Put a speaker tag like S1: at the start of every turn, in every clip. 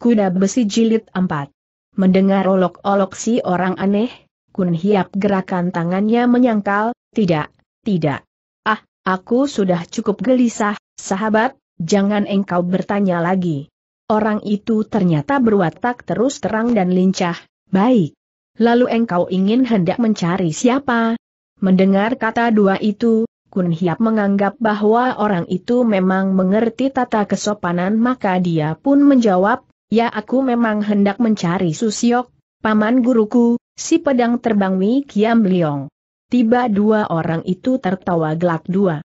S1: Kuda Besi Jilid 4 Mendengar olok-olok si orang aneh, Kun Hiap gerakan tangannya menyangkal, tidak, tidak. Ah, aku sudah cukup gelisah, sahabat, jangan engkau bertanya lagi. Orang itu ternyata berwatak terus terang dan lincah, baik. Lalu engkau ingin hendak mencari siapa? Mendengar kata dua itu, Kun Hiap menganggap bahwa orang itu memang mengerti tata kesopanan maka dia pun menjawab, Ya aku memang hendak mencari Susiok, paman guruku, si pedang terbang Wi Kiam Liong. Tiba dua orang itu tertawa gelak dua.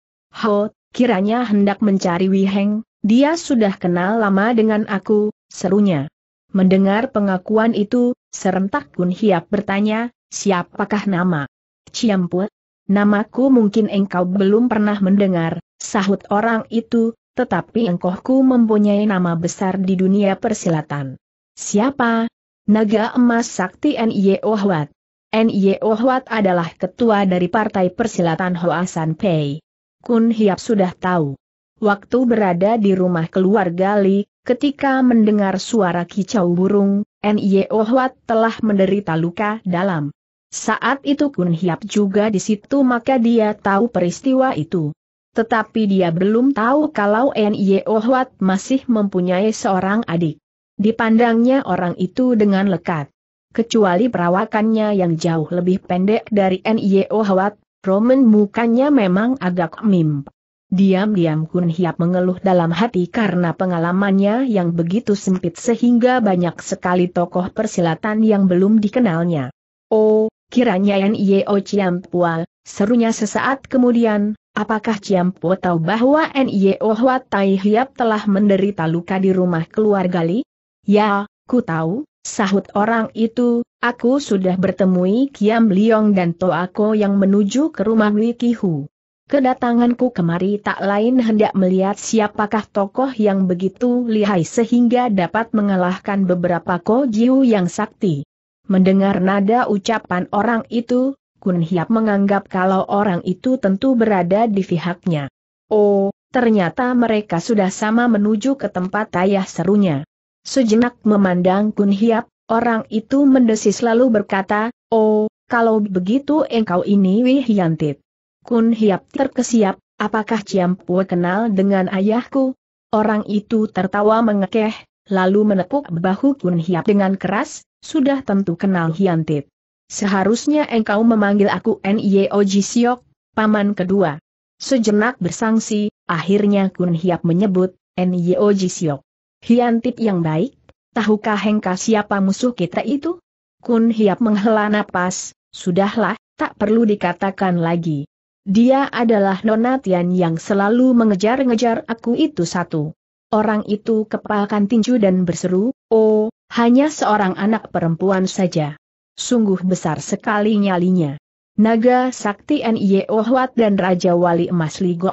S1: Ho, kiranya hendak mencari Wi Heng, dia sudah kenal lama dengan aku, serunya. Mendengar pengakuan itu, serentak Gun Hiap bertanya, siapakah nama? Ciamput? Namaku mungkin engkau belum pernah mendengar, sahut orang itu, tetapi engkohku mempunyai nama besar di dunia persilatan. Siapa? Naga Emas Sakti Nye Ohwat. Nye Ohwat adalah ketua dari Partai Persilatan Hoasan Pei. Kun Hiap sudah tahu. Waktu berada di rumah keluarga Li, ketika mendengar suara kicau burung, Nye Ohwat telah menderita luka dalam. Saat itu Kun Hiap juga di situ maka dia tahu peristiwa itu. Tetapi dia belum tahu kalau Nye Ohwat masih mempunyai seorang adik. Dipandangnya orang itu dengan lekat. Kecuali perawakannya yang jauh lebih pendek dari Nye Ohwat, Roman mukanya memang agak mimp. Diam-diam Kun Hiap mengeluh dalam hati karena pengalamannya yang begitu sempit sehingga banyak sekali tokoh persilatan yang belum dikenalnya. Oh, kiranya N.I.O. Ciampual, serunya sesaat kemudian, Apakah Ciampo tahu bahwa N.I.O. Hwa Tai Hiap telah menderita luka di rumah keluarga Li? Ya, ku tahu, sahut orang itu, aku sudah bertemu Kiam Liong dan Toako yang menuju ke rumah Wikihu. Kedatanganku kemari tak lain hendak melihat siapakah tokoh yang begitu lihai sehingga dapat mengalahkan beberapa kojiu yang sakti. Mendengar nada ucapan orang itu, Kun Hiap menganggap kalau orang itu tentu berada di pihaknya. Oh, ternyata mereka sudah sama menuju ke tempat ayah serunya. Sejenak memandang Kun Hiap, orang itu mendesis lalu berkata, Oh, kalau begitu engkau ini Wihiantit. Kun Hiap terkesiap, apakah Ciampu kenal dengan ayahku? Orang itu tertawa mengekeh, lalu menepuk bahu Kun Hiap dengan keras, sudah tentu kenal Hiantit. Seharusnya engkau memanggil aku N.I.O. E Jisiok, paman kedua. Sejenak bersangsi, akhirnya Kun Hiap menyebut, N.I.O. E Jisiok. Hiantip yang baik, tahukah engkau siapa musuh kita itu? Kun Hiap menghela napas, sudahlah, tak perlu dikatakan lagi. Dia adalah Nona Tian yang selalu mengejar-ngejar aku itu satu. Orang itu kepalkan tinju dan berseru, oh, hanya seorang anak perempuan saja sungguh besar sekali nyalinya. Naga Sakti N.Y.O. Huat dan Raja Wali Emas Ligo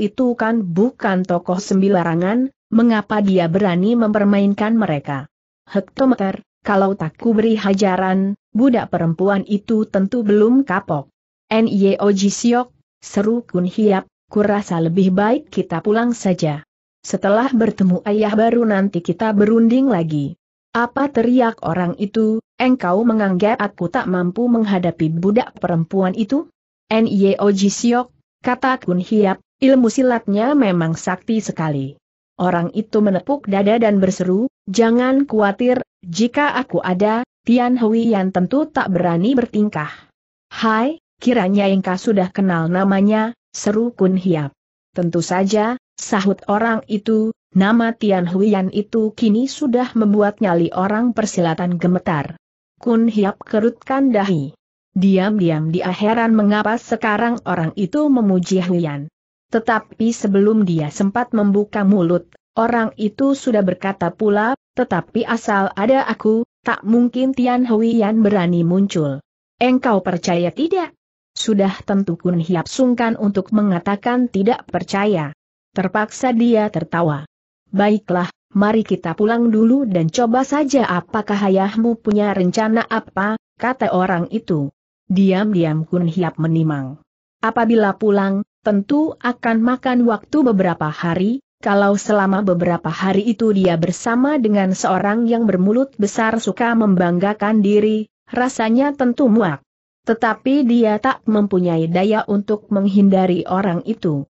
S1: itu kan bukan tokoh sembilarangan, mengapa dia berani mempermainkan mereka? Hektometer, kalau tak kuberi hajaran, budak perempuan itu tentu belum kapok. N.Y.O. Jisiok, seru Kun Hiap, kurasa lebih baik kita pulang saja. Setelah bertemu ayah baru nanti kita berunding lagi. Apa teriak orang itu, engkau menganggap aku tak mampu menghadapi budak perempuan itu? N.Y.O. Jisyok, kata Kun Hiap, ilmu silatnya memang sakti sekali. Orang itu menepuk dada dan berseru, jangan khawatir, jika aku ada, Tian Hui yang tentu tak berani bertingkah. Hai, kiranya Engkau sudah kenal namanya, seru Kun Hiap. Tentu saja, Sahut orang itu, nama Tian Huian itu kini sudah membuat nyali orang persilatan gemetar. Kun Hiap kerutkan dahi. Diam-diam dia heran mengapa sekarang orang itu memuji Huian. Tetapi sebelum dia sempat membuka mulut, orang itu sudah berkata pula, tetapi asal ada aku, tak mungkin Tian Huian berani muncul. Engkau percaya tidak? Sudah tentu Kun Hiap sungkan untuk mengatakan tidak percaya. Terpaksa dia tertawa. Baiklah, mari kita pulang dulu dan coba saja apakah ayahmu punya rencana apa, kata orang itu. Diam-diam Kun Hiap menimang. Apabila pulang, tentu akan makan waktu beberapa hari, kalau selama beberapa hari itu dia bersama dengan seorang yang bermulut besar suka membanggakan diri, rasanya tentu muak. Tetapi dia tak mempunyai daya untuk menghindari orang itu.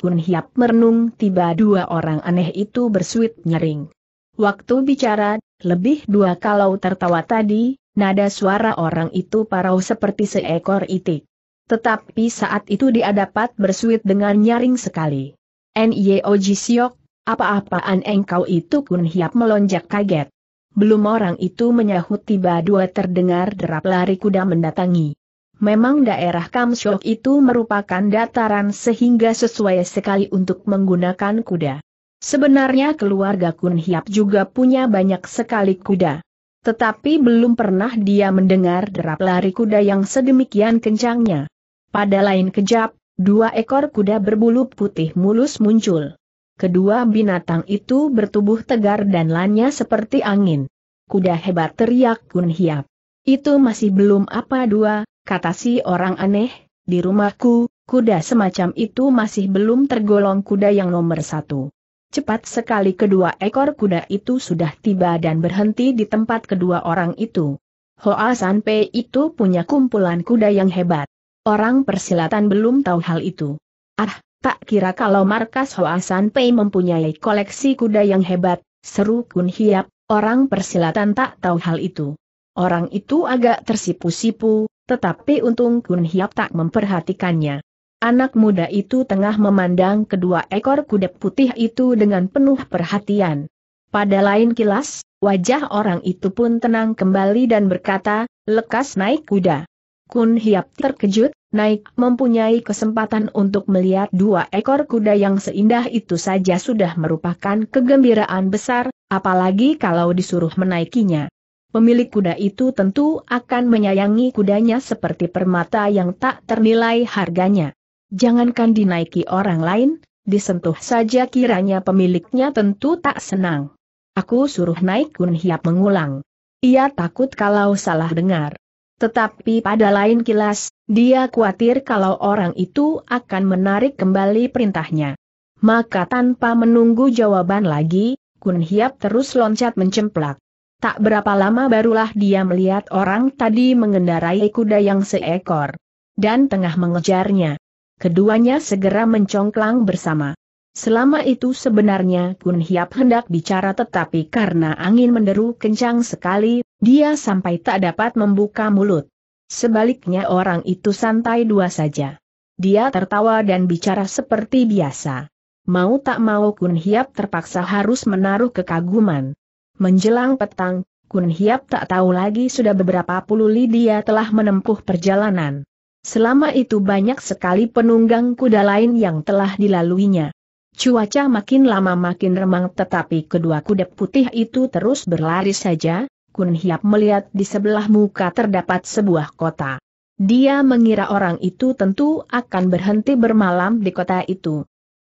S1: Kun Hiap merenung tiba dua orang aneh itu bersuit nyering. Waktu bicara, lebih dua kalau tertawa tadi, nada suara orang itu parau seperti seekor itik. Tetapi saat itu dia dapat bersuit dengan nyaring sekali. N.Y.O. Siok, apa-apaan engkau itu Kun Hiap melonjak kaget. Belum orang itu menyahut tiba dua terdengar derap lari kuda mendatangi. Memang daerah Kamshok itu merupakan dataran sehingga sesuai sekali untuk menggunakan kuda. Sebenarnya keluarga Kun Hiap juga punya banyak sekali kuda. Tetapi belum pernah dia mendengar derap lari kuda yang sedemikian kencangnya. Pada lain kejap, dua ekor kuda berbulu putih mulus muncul. Kedua binatang itu bertubuh tegar dan lanya seperti angin. Kuda hebat teriak Kun Hiap. Itu masih belum apa dua, kata si orang aneh, di rumahku, kuda semacam itu masih belum tergolong kuda yang nomor satu. Cepat sekali kedua ekor kuda itu sudah tiba dan berhenti di tempat kedua orang itu. Hoa Sanpei itu punya kumpulan kuda yang hebat. Orang persilatan belum tahu hal itu. Ah, tak kira kalau markas Hoa Sanpei mempunyai koleksi kuda yang hebat, seru Kun Hiap, orang persilatan tak tahu hal itu. Orang itu agak tersipu-sipu, tetapi untung Kun Hiap tak memperhatikannya. Anak muda itu tengah memandang kedua ekor kuda putih itu dengan penuh perhatian. Pada lain kilas, wajah orang itu pun tenang kembali dan berkata, lekas naik kuda. Kun Hiap terkejut, naik mempunyai kesempatan untuk melihat dua ekor kuda yang seindah itu saja sudah merupakan kegembiraan besar, apalagi kalau disuruh menaikinya pemilik kuda itu tentu akan menyayangi kudanya seperti permata yang tak ternilai harganya. Jangankan dinaiki orang lain, disentuh saja kiranya pemiliknya tentu tak senang. Aku suruh naik Gun Hiap mengulang. Ia takut kalau salah dengar. Tetapi pada lain kilas, dia khawatir kalau orang itu akan menarik kembali perintahnya. Maka tanpa menunggu jawaban lagi, Kun Hiap terus loncat mencemplak. Tak berapa lama barulah dia melihat orang tadi mengendarai kuda yang seekor. Dan tengah mengejarnya. Keduanya segera mencongklang bersama. Selama itu sebenarnya Kun Hiap hendak bicara tetapi karena angin menderu kencang sekali, dia sampai tak dapat membuka mulut. Sebaliknya orang itu santai dua saja. Dia tertawa dan bicara seperti biasa. Mau tak mau Kun Hiap terpaksa harus menaruh kekaguman. Menjelang petang, Kun Hiap tak tahu lagi sudah beberapa puluh li dia telah menempuh perjalanan. Selama itu banyak sekali penunggang kuda lain yang telah dilaluinya. Cuaca makin lama makin remang tetapi kedua kuda putih itu terus berlari saja, Kun Hiap melihat di sebelah muka terdapat sebuah kota. Dia mengira orang itu tentu akan berhenti bermalam di kota itu.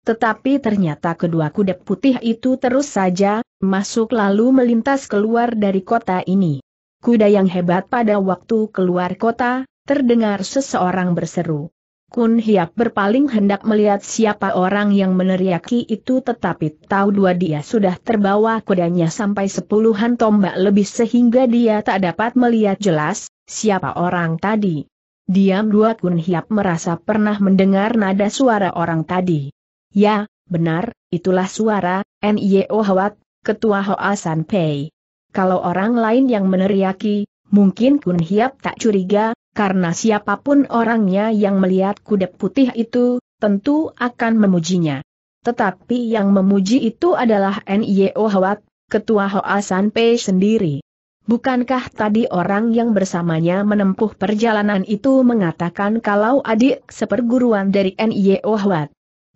S1: Tetapi ternyata kedua kuda putih itu terus saja, masuk lalu melintas keluar dari kota ini. Kuda yang hebat pada waktu keluar kota, terdengar seseorang berseru. Kun Hiap berpaling hendak melihat siapa orang yang meneriaki itu tetapi tahu dua dia sudah terbawa kudanya sampai sepuluhan tombak lebih sehingga dia tak dapat melihat jelas, siapa orang tadi. Diam dua Kun Hiap merasa pernah mendengar nada suara orang tadi. Ya, benar, itulah suara, N.Y.O. Hawat, Ketua Hoa Pei. Kalau orang lain yang meneriaki, mungkin Kun Hiap tak curiga, karena siapapun orangnya yang melihat kuda putih itu, tentu akan memujinya. Tetapi yang memuji itu adalah N.Y.O. Hawat, Ketua Hoa Pei sendiri. Bukankah tadi orang yang bersamanya menempuh perjalanan itu mengatakan kalau adik seperguruan dari N.Y.O. Hwat?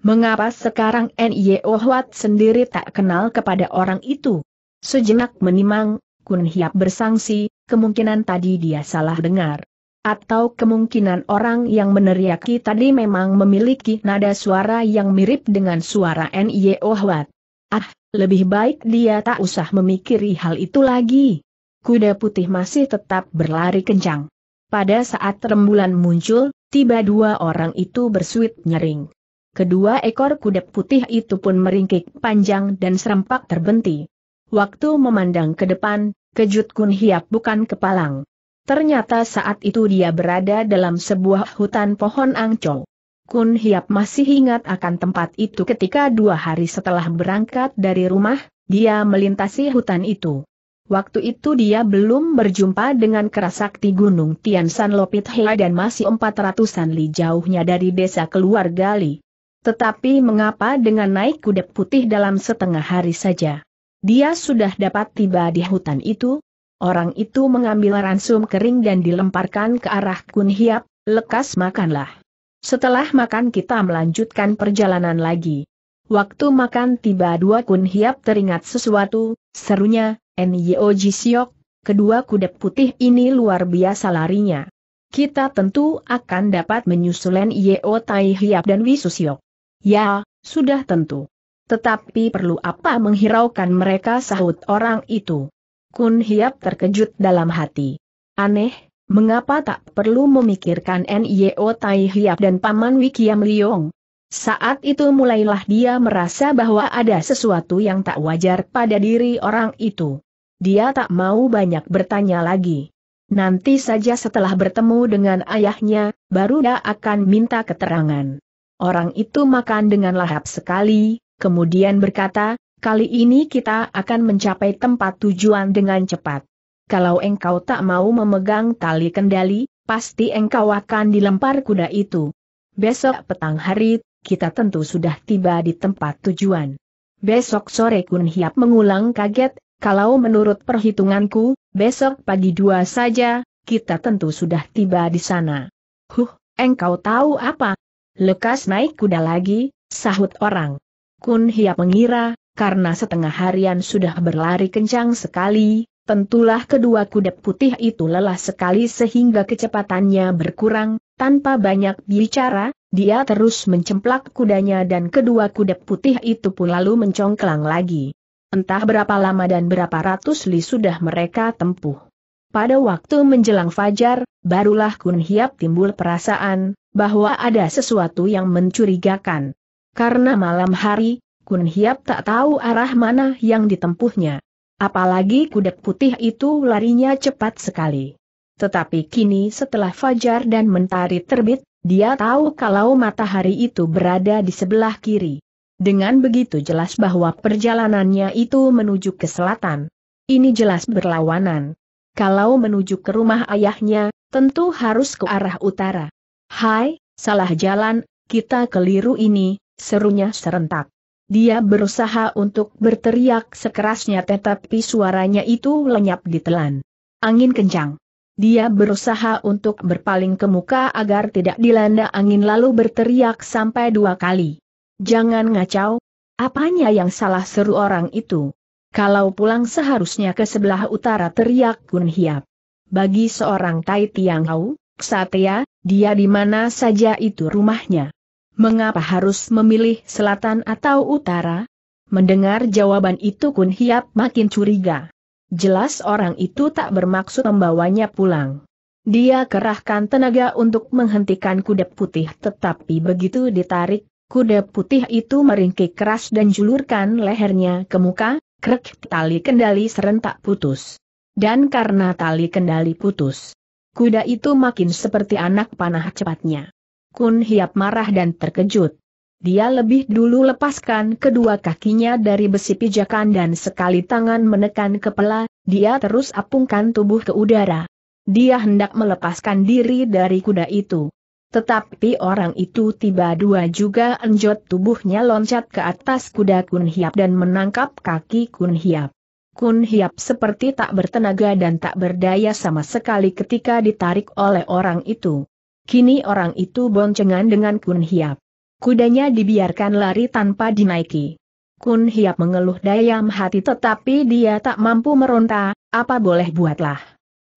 S1: Mengapa sekarang N.Y.O. Huat sendiri tak kenal kepada orang itu? Sejenak menimang, Kun Hiap bersangsi, kemungkinan tadi dia salah dengar. Atau kemungkinan orang yang meneriaki tadi memang memiliki nada suara yang mirip dengan suara N.Y.O. Huat. Ah, lebih baik dia tak usah memikiri hal itu lagi. Kuda putih masih tetap berlari kencang. Pada saat rembulan muncul, tiba dua orang itu bersuit nyering. Kedua ekor kuda putih itu pun meringkik panjang dan serempak terbenti. Waktu memandang ke depan, kejut Kun Hiap bukan kepalang. Ternyata saat itu dia berada dalam sebuah hutan pohon angcol. Kun Hiap masih ingat akan tempat itu ketika dua hari setelah berangkat dari rumah, dia melintasi hutan itu. Waktu itu dia belum berjumpa dengan kerasakti Gunung Tian San Lopit Hei dan masih empat ratusan li jauhnya dari desa keluarga Li. Tetapi mengapa dengan naik kuda putih dalam setengah hari saja? Dia sudah dapat tiba di hutan itu? Orang itu mengambil ransum kering dan dilemparkan ke arah Kun Hiap, lekas makanlah. Setelah makan kita melanjutkan perjalanan lagi. Waktu makan tiba dua Kun Hiap teringat sesuatu, serunya, Nyo Jisyok, kedua kuda putih ini luar biasa larinya. Kita tentu akan dapat menyusul Yeo Tai Hiap dan Wisusyok. Ya, sudah tentu. Tetapi perlu apa menghiraukan mereka sahut orang itu. Kun Hiap terkejut dalam hati. Aneh, mengapa tak perlu memikirkan N.Y.O. Tai Hiap dan Paman Wikiam Liong? Saat itu mulailah dia merasa bahwa ada sesuatu yang tak wajar pada diri orang itu. Dia tak mau banyak bertanya lagi. Nanti saja setelah bertemu dengan ayahnya, baru dia akan minta keterangan. Orang itu makan dengan lahap sekali, kemudian berkata, kali ini kita akan mencapai tempat tujuan dengan cepat. Kalau engkau tak mau memegang tali kendali, pasti engkau akan dilempar kuda itu. Besok petang hari, kita tentu sudah tiba di tempat tujuan. Besok sore Kun Hiap mengulang kaget, kalau menurut perhitunganku, besok pagi dua saja, kita tentu sudah tiba di sana. Huh, engkau tahu apa? Lekas naik kuda lagi, sahut orang. Kun Hiap mengira, karena setengah harian sudah berlari kencang sekali, tentulah kedua kuda putih itu lelah sekali sehingga kecepatannya berkurang, tanpa banyak bicara, dia terus mencemplak kudanya dan kedua kuda putih itu pun lalu mencongklang lagi. Entah berapa lama dan berapa ratus li sudah mereka tempuh. Pada waktu menjelang fajar, barulah Kun Hiap timbul perasaan bahwa ada sesuatu yang mencurigakan. Karena malam hari, Kun Hiap tak tahu arah mana yang ditempuhnya. Apalagi kuda putih itu larinya cepat sekali. Tetapi kini setelah fajar dan mentari terbit, dia tahu kalau matahari itu berada di sebelah kiri. Dengan begitu jelas bahwa perjalanannya itu menuju ke selatan. Ini jelas berlawanan kalau menuju ke rumah ayahnya, tentu harus ke arah utara. Hai, salah jalan, kita keliru ini, serunya serentak. Dia berusaha untuk berteriak sekerasnya tetapi suaranya itu lenyap ditelan. Angin kencang. Dia berusaha untuk berpaling ke muka agar tidak dilanda angin lalu berteriak sampai dua kali. Jangan ngacau. Apanya yang salah seru orang itu? Kalau pulang seharusnya ke sebelah utara teriak Kun Hiap. Bagi seorang Tai Hau, Ksatria, dia di mana saja itu rumahnya. Mengapa harus memilih selatan atau utara? Mendengar jawaban itu Kun Hiap makin curiga. Jelas orang itu tak bermaksud membawanya pulang. Dia kerahkan tenaga untuk menghentikan kuda putih tetapi begitu ditarik, kuda putih itu meringkik keras dan julurkan lehernya ke muka, krek tali kendali serentak putus. Dan karena tali kendali putus, kuda itu makin seperti anak panah cepatnya. Kun Hiap marah dan terkejut. Dia lebih dulu lepaskan kedua kakinya dari besi pijakan dan sekali tangan menekan kepala, dia terus apungkan tubuh ke udara. Dia hendak melepaskan diri dari kuda itu. Tetapi orang itu tiba dua juga enjot tubuhnya loncat ke atas kuda Kun Hiap dan menangkap kaki Kun Hiap. Kun Hiap seperti tak bertenaga dan tak berdaya sama sekali ketika ditarik oleh orang itu. Kini orang itu boncengan dengan Kun Hiap. Kudanya dibiarkan lari tanpa dinaiki. Kun Hiap mengeluh dayam hati tetapi dia tak mampu meronta, apa boleh buatlah.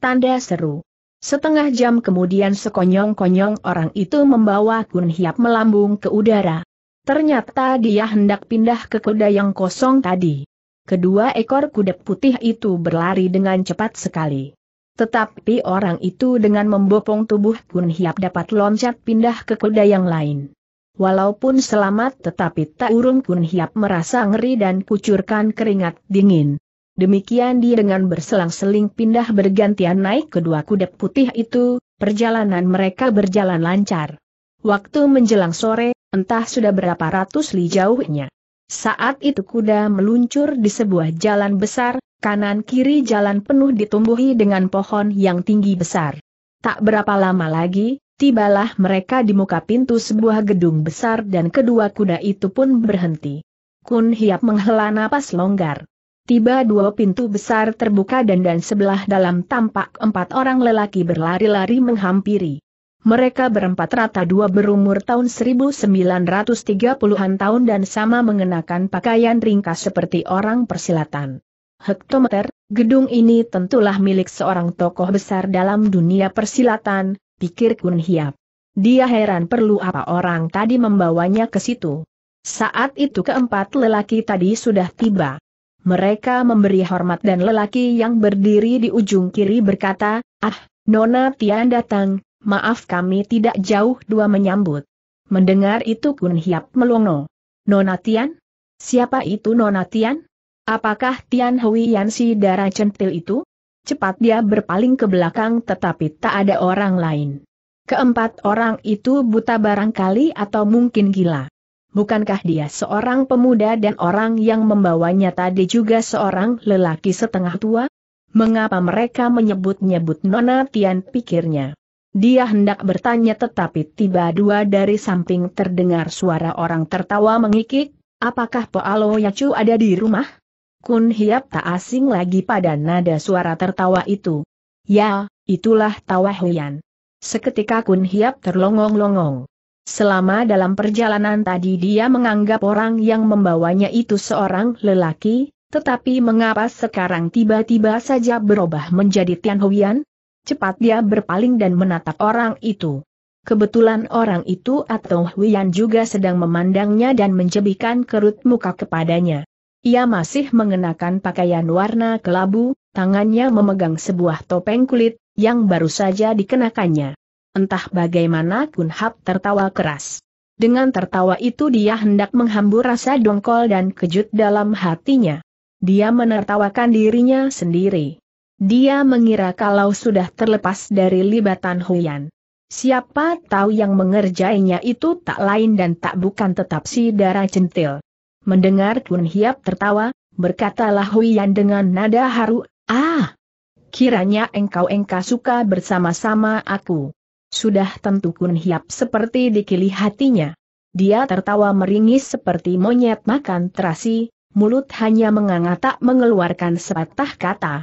S1: Tanda seru. Setengah jam kemudian sekonyong-konyong orang itu membawa Kun Hiap melambung ke udara. Ternyata dia hendak pindah ke kuda yang kosong tadi. Kedua ekor kuda putih itu berlari dengan cepat sekali. Tetapi orang itu dengan membopong tubuh Kun Hiap dapat loncat pindah ke kuda yang lain. Walaupun selamat tetapi tak urung Kun Hiap merasa ngeri dan kucurkan keringat dingin. Demikian dia dengan berselang-seling pindah bergantian naik kedua kuda putih itu, perjalanan mereka berjalan lancar. Waktu menjelang sore, entah sudah berapa ratus li jauhnya. Saat itu kuda meluncur di sebuah jalan besar, kanan-kiri jalan penuh ditumbuhi dengan pohon yang tinggi besar. Tak berapa lama lagi, tibalah mereka di muka pintu sebuah gedung besar dan kedua kuda itu pun berhenti. Kun Hiap menghela napas longgar. Tiba dua pintu besar terbuka dan dan sebelah dalam tampak empat orang lelaki berlari-lari menghampiri. Mereka berempat rata dua berumur tahun 1930-an tahun dan sama mengenakan pakaian ringkas seperti orang persilatan. Hektometer, gedung ini tentulah milik seorang tokoh besar dalam dunia persilatan, pikir Kun Hiap. Dia heran perlu apa orang tadi membawanya ke situ. Saat itu keempat lelaki tadi sudah tiba. Mereka memberi hormat dan lelaki yang berdiri di ujung kiri berkata, Ah, Nona Tian datang, maaf kami tidak jauh dua menyambut. Mendengar itu Kun Hiap melongo. Nona Tian? Siapa itu Nona Tian? Apakah Tian Hui Yan si darah centil itu? Cepat dia berpaling ke belakang tetapi tak ada orang lain. Keempat orang itu buta barangkali atau mungkin gila bukankah dia seorang pemuda dan orang yang membawanya tadi juga seorang lelaki setengah tua? Mengapa mereka menyebut-nyebut Nona Tian pikirnya? Dia hendak bertanya tetapi tiba dua dari samping terdengar suara orang tertawa mengikik, apakah Poalo Yacu ada di rumah? Kun Hiap tak asing lagi pada nada suara tertawa itu. Ya, itulah tawa Huyan. Seketika Kun Hiap terlongong-longong. Selama dalam perjalanan tadi dia menganggap orang yang membawanya itu seorang lelaki, tetapi mengapa sekarang tiba-tiba saja berubah menjadi Tian Cepat dia berpaling dan menatap orang itu. Kebetulan orang itu atau Huian juga sedang memandangnya dan menjebikan kerut muka kepadanya. Ia masih mengenakan pakaian warna kelabu, tangannya memegang sebuah topeng kulit, yang baru saja dikenakannya. Entah bagaimana Kun Hap tertawa keras. Dengan tertawa itu dia hendak menghambur rasa dongkol dan kejut dalam hatinya. Dia menertawakan dirinya sendiri. Dia mengira kalau sudah terlepas dari libatan Huyan. Siapa tahu yang mengerjainya itu tak lain dan tak bukan tetap si darah centil. Mendengar Kun Hiap tertawa, berkatalah Huyan dengan nada haru, Ah! Kiranya engkau-engkau suka bersama-sama aku. Sudah tentu kun hiap seperti dikili hatinya. Dia tertawa meringis seperti monyet makan terasi, mulut hanya menganga tak mengeluarkan sepatah kata.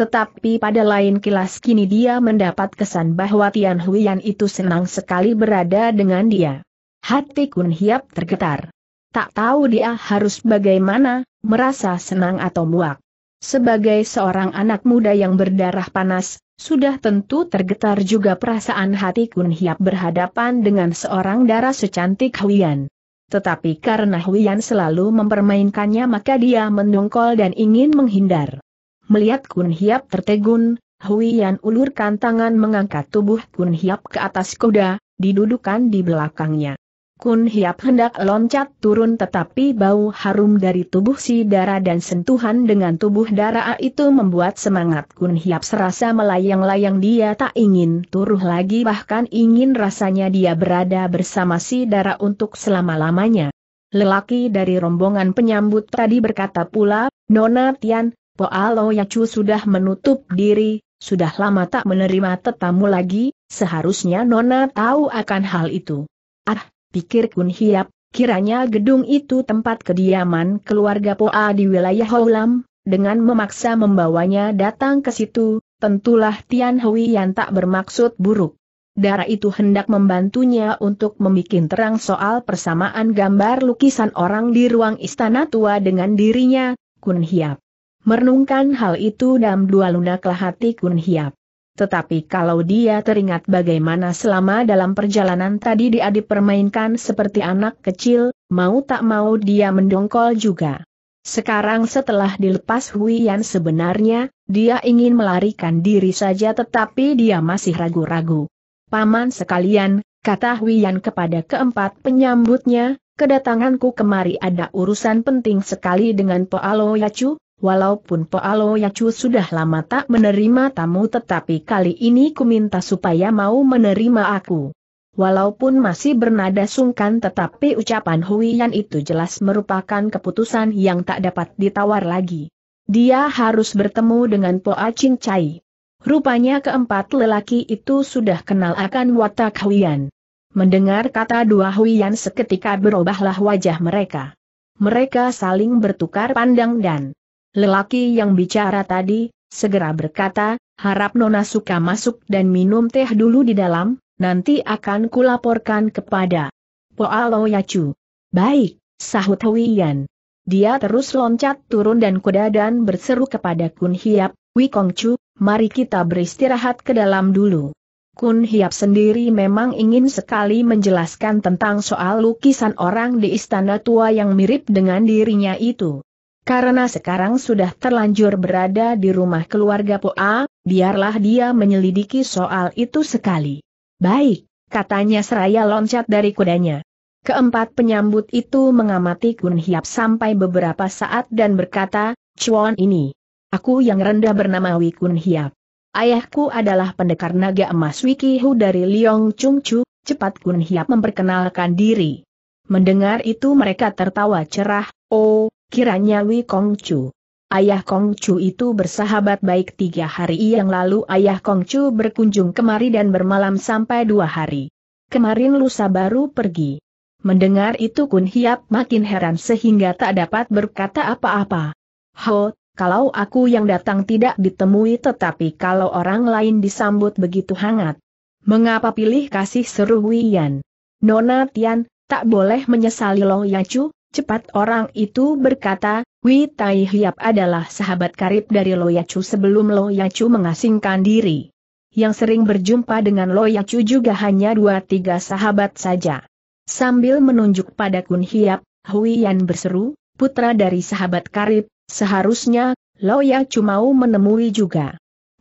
S1: Tetapi pada lain kilas kini dia mendapat kesan bahwa Tian Huian itu senang sekali berada dengan dia. Hati Kun Hiap tergetar. Tak tahu dia harus bagaimana, merasa senang atau muak. Sebagai seorang anak muda yang berdarah panas, sudah tentu tergetar juga perasaan hati Kun Hiap berhadapan dengan seorang darah secantik Huyan. Tetapi karena Huyan selalu mempermainkannya maka dia mendongkol dan ingin menghindar. Melihat Kun Hiap tertegun, Huyan ulurkan tangan mengangkat tubuh Kun Hiap ke atas kuda, didudukan di belakangnya. Kun Hiap hendak loncat turun tetapi bau harum dari tubuh si Dara dan sentuhan dengan tubuh Dara itu membuat semangat Kun Hiap serasa melayang-layang dia tak ingin turuh lagi bahkan ingin rasanya dia berada bersama si Dara untuk selama-lamanya. Lelaki dari rombongan penyambut tadi berkata pula, Nona Tian, Poalo Yacu sudah menutup diri, sudah lama tak menerima tetamu lagi, seharusnya Nona tahu akan hal itu. Ah, pikir Kun Hiap, kiranya gedung itu tempat kediaman keluarga Poa di wilayah Houlam, dengan memaksa membawanya datang ke situ, tentulah Tian Hui yang tak bermaksud buruk. Dara itu hendak membantunya untuk membuat terang soal persamaan gambar lukisan orang di ruang istana tua dengan dirinya, Kun Hiap. Merenungkan hal itu dalam dua lunaklah hati Kun Hiap. Tetapi kalau dia teringat bagaimana selama dalam perjalanan tadi dia dipermainkan seperti anak kecil, mau tak mau dia mendongkol juga. Sekarang setelah dilepas Hui Yan sebenarnya, dia ingin melarikan diri saja tetapi dia masih ragu-ragu. Paman sekalian, kata Hui Yan kepada keempat penyambutnya, kedatanganku kemari ada urusan penting sekali dengan Poalo Yacu, Walaupun Poalo Yacu sudah lama tak menerima tamu tetapi kali ini ku minta supaya mau menerima aku. Walaupun masih bernada sungkan tetapi ucapan Huiyan itu jelas merupakan keputusan yang tak dapat ditawar lagi. Dia harus bertemu dengan Poa Ching Chai. Rupanya keempat lelaki itu sudah kenal akan watak Huiyan. Mendengar kata dua Huiyan seketika berubahlah wajah mereka. Mereka saling bertukar pandang dan Lelaki yang bicara tadi, segera berkata, harap Nona suka masuk dan minum teh dulu di dalam, nanti akan kulaporkan kepada Poalo Yacu. Baik, sahut Huiyan. Dia terus loncat turun dan kuda dan berseru kepada Kun Hiap, Wikong Chu, mari kita beristirahat ke dalam dulu. Kun Hiap sendiri memang ingin sekali menjelaskan tentang soal lukisan orang di istana tua yang mirip dengan dirinya itu. Karena sekarang sudah terlanjur berada di rumah keluarga Poa, biarlah dia menyelidiki soal itu sekali. Baik, katanya seraya loncat dari kudanya. Keempat penyambut itu mengamati Kun Hiap sampai beberapa saat dan berkata, Cuan ini. Aku yang rendah bernama Wi Kun Hiap. Ayahku adalah pendekar naga emas Wikihu dari Liong Chung Chu, cepat Kun Hiap memperkenalkan diri. Mendengar itu mereka tertawa cerah, oh, Kiranya Lui Kong Chu. Ayah Kong Chu itu bersahabat baik tiga hari yang lalu ayah Kong Chu berkunjung kemari dan bermalam sampai dua hari. Kemarin lusa baru pergi. Mendengar itu Kun Hiap makin heran sehingga tak dapat berkata apa-apa. Ho, kalau aku yang datang tidak ditemui tetapi kalau orang lain disambut begitu hangat. Mengapa pilih kasih seru Wian? Nona Tian, tak boleh menyesali Long Yacu? Cepat orang itu berkata, Wei Tai Hiap adalah sahabat karib dari Loyacu sebelum Loyacu mengasingkan diri. Yang sering berjumpa dengan Loyacu juga hanya dua tiga sahabat saja. Sambil menunjuk pada Kun Hiap, Hui Yan berseru, putra dari sahabat karib, seharusnya, Loyacu mau menemui juga.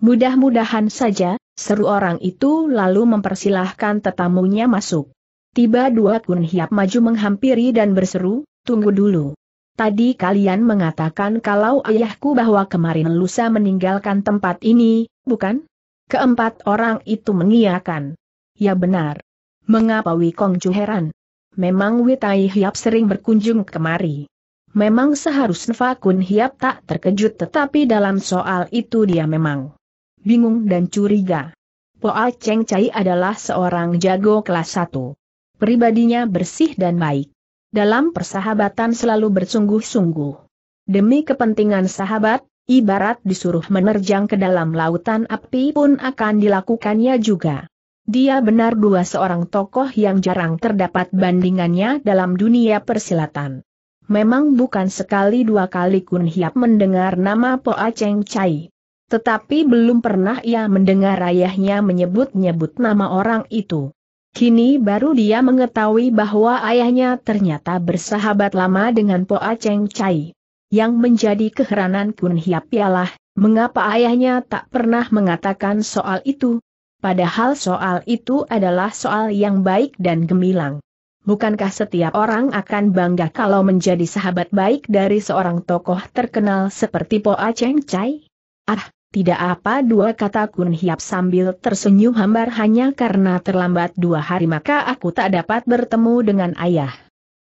S1: Mudah-mudahan saja, seru orang itu lalu mempersilahkan tetamunya masuk. Tiba dua Kun Hiap maju menghampiri dan berseru, Tunggu dulu. Tadi kalian mengatakan kalau ayahku bahwa kemarin lusa meninggalkan tempat ini, bukan? Keempat orang itu mengiyakan. Ya benar. Mengapa Wikong Chu heran? Memang Witai Hiap sering berkunjung kemari. Memang seharusnya Fakun Hiap tak terkejut tetapi dalam soal itu dia memang bingung dan curiga. Poa Cheng Chai adalah seorang jago kelas 1. Pribadinya bersih dan baik dalam persahabatan selalu bersungguh-sungguh. Demi kepentingan sahabat, ibarat disuruh menerjang ke dalam lautan api pun akan dilakukannya juga. Dia benar dua seorang tokoh yang jarang terdapat bandingannya dalam dunia persilatan. Memang bukan sekali dua kali Kun Hiap mendengar nama Po Aceng Chai. Tetapi belum pernah ia mendengar ayahnya menyebut-nyebut nama orang itu. Kini baru dia mengetahui bahwa ayahnya ternyata bersahabat lama dengan Poa Cheng Chai. Yang menjadi keheranan Kun Hiap ialah, mengapa ayahnya tak pernah mengatakan soal itu, Padahal soal itu adalah soal yang baik dan gemilang. Bukankah setiap orang akan bangga kalau menjadi sahabat baik dari seorang tokoh terkenal seperti Po Cheng Chai? Ah, tidak apa dua kata Kun Hiap sambil tersenyum hambar hanya karena terlambat dua hari maka aku tak dapat bertemu dengan ayah.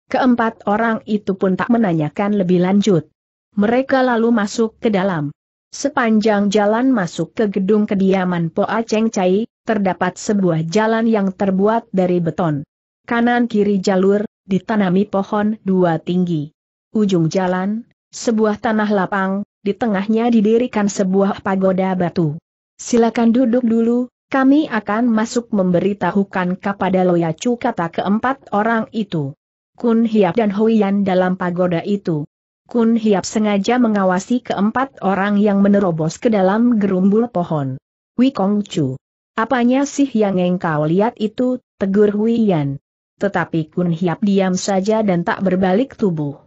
S1: Keempat orang itu pun tak menanyakan lebih lanjut. Mereka lalu masuk ke dalam. Sepanjang jalan masuk ke gedung kediaman Poa Cheng Chai, terdapat sebuah jalan yang terbuat dari beton. Kanan kiri jalur, ditanami pohon dua tinggi. Ujung jalan, sebuah tanah lapang, di tengahnya didirikan sebuah pagoda batu. Silakan duduk dulu, kami akan masuk memberitahukan kepada Loyacu kata keempat orang itu. Kun Hiap dan Huiyan dalam pagoda itu. Kun Hiap sengaja mengawasi keempat orang yang menerobos ke dalam gerumbul pohon. Wikong Chu. Apanya sih yang engkau lihat itu, tegur Huiyan. Tetapi Kun Hiap diam saja dan tak berbalik tubuh.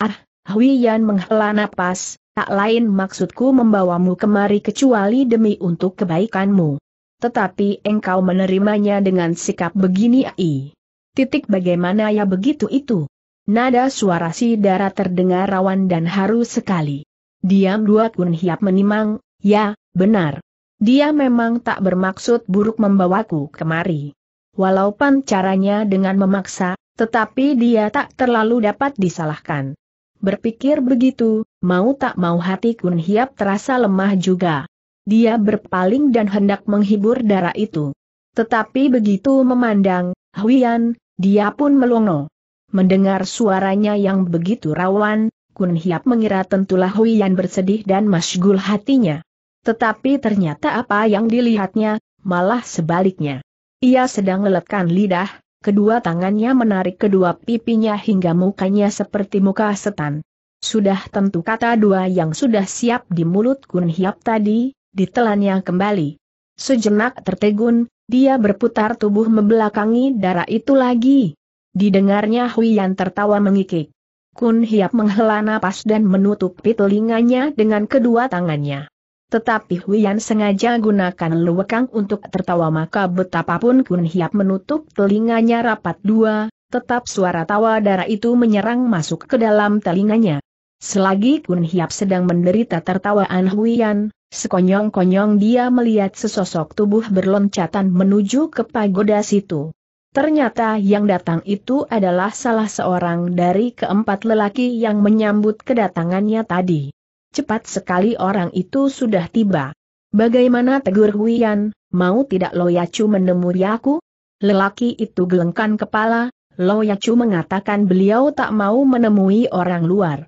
S1: Ah, Huiyan menghela napas, Tak lain maksudku membawamu kemari kecuali demi untuk kebaikanmu. Tetapi engkau menerimanya dengan sikap begini ai. Titik bagaimana ya begitu itu. Nada suara si darah terdengar rawan dan haru sekali. Diam dua kun hiap menimang, ya, benar. Dia memang tak bermaksud buruk membawaku kemari. Walaupun caranya dengan memaksa, tetapi dia tak terlalu dapat disalahkan. Berpikir begitu, mau tak mau hati Kun Hiap terasa lemah juga. Dia berpaling dan hendak menghibur darah itu. Tetapi begitu memandang, Huian, dia pun melongo. Mendengar suaranya yang begitu rawan, Kun Hiap mengira tentulah Huian bersedih dan masgul hatinya. Tetapi ternyata apa yang dilihatnya, malah sebaliknya. Ia sedang lelekkan lidah, Kedua tangannya menarik kedua pipinya hingga mukanya seperti muka setan. Sudah tentu kata dua yang sudah siap di mulut Kun Hiap tadi, ditelannya kembali. Sejenak tertegun, dia berputar tubuh membelakangi darah itu lagi. Didengarnya Huian tertawa mengikik. Kun Hiap menghela napas dan menutupi telinganya dengan kedua tangannya. Tetapi Huyan sengaja gunakan luwekang untuk tertawa maka betapapun Kun Hiap menutup telinganya rapat dua, tetap suara tawa darah itu menyerang masuk ke dalam telinganya. Selagi Kun Hiap sedang menderita tertawaan Huyan, sekonyong-konyong dia melihat sesosok tubuh berloncatan menuju ke pagoda situ. Ternyata yang datang itu adalah salah seorang dari keempat lelaki yang menyambut kedatangannya tadi cepat sekali orang itu sudah tiba. Bagaimana tegur Huian, mau tidak Lo Yacu menemui aku? Lelaki itu gelengkan kepala, Lo Yacu mengatakan beliau tak mau menemui orang luar.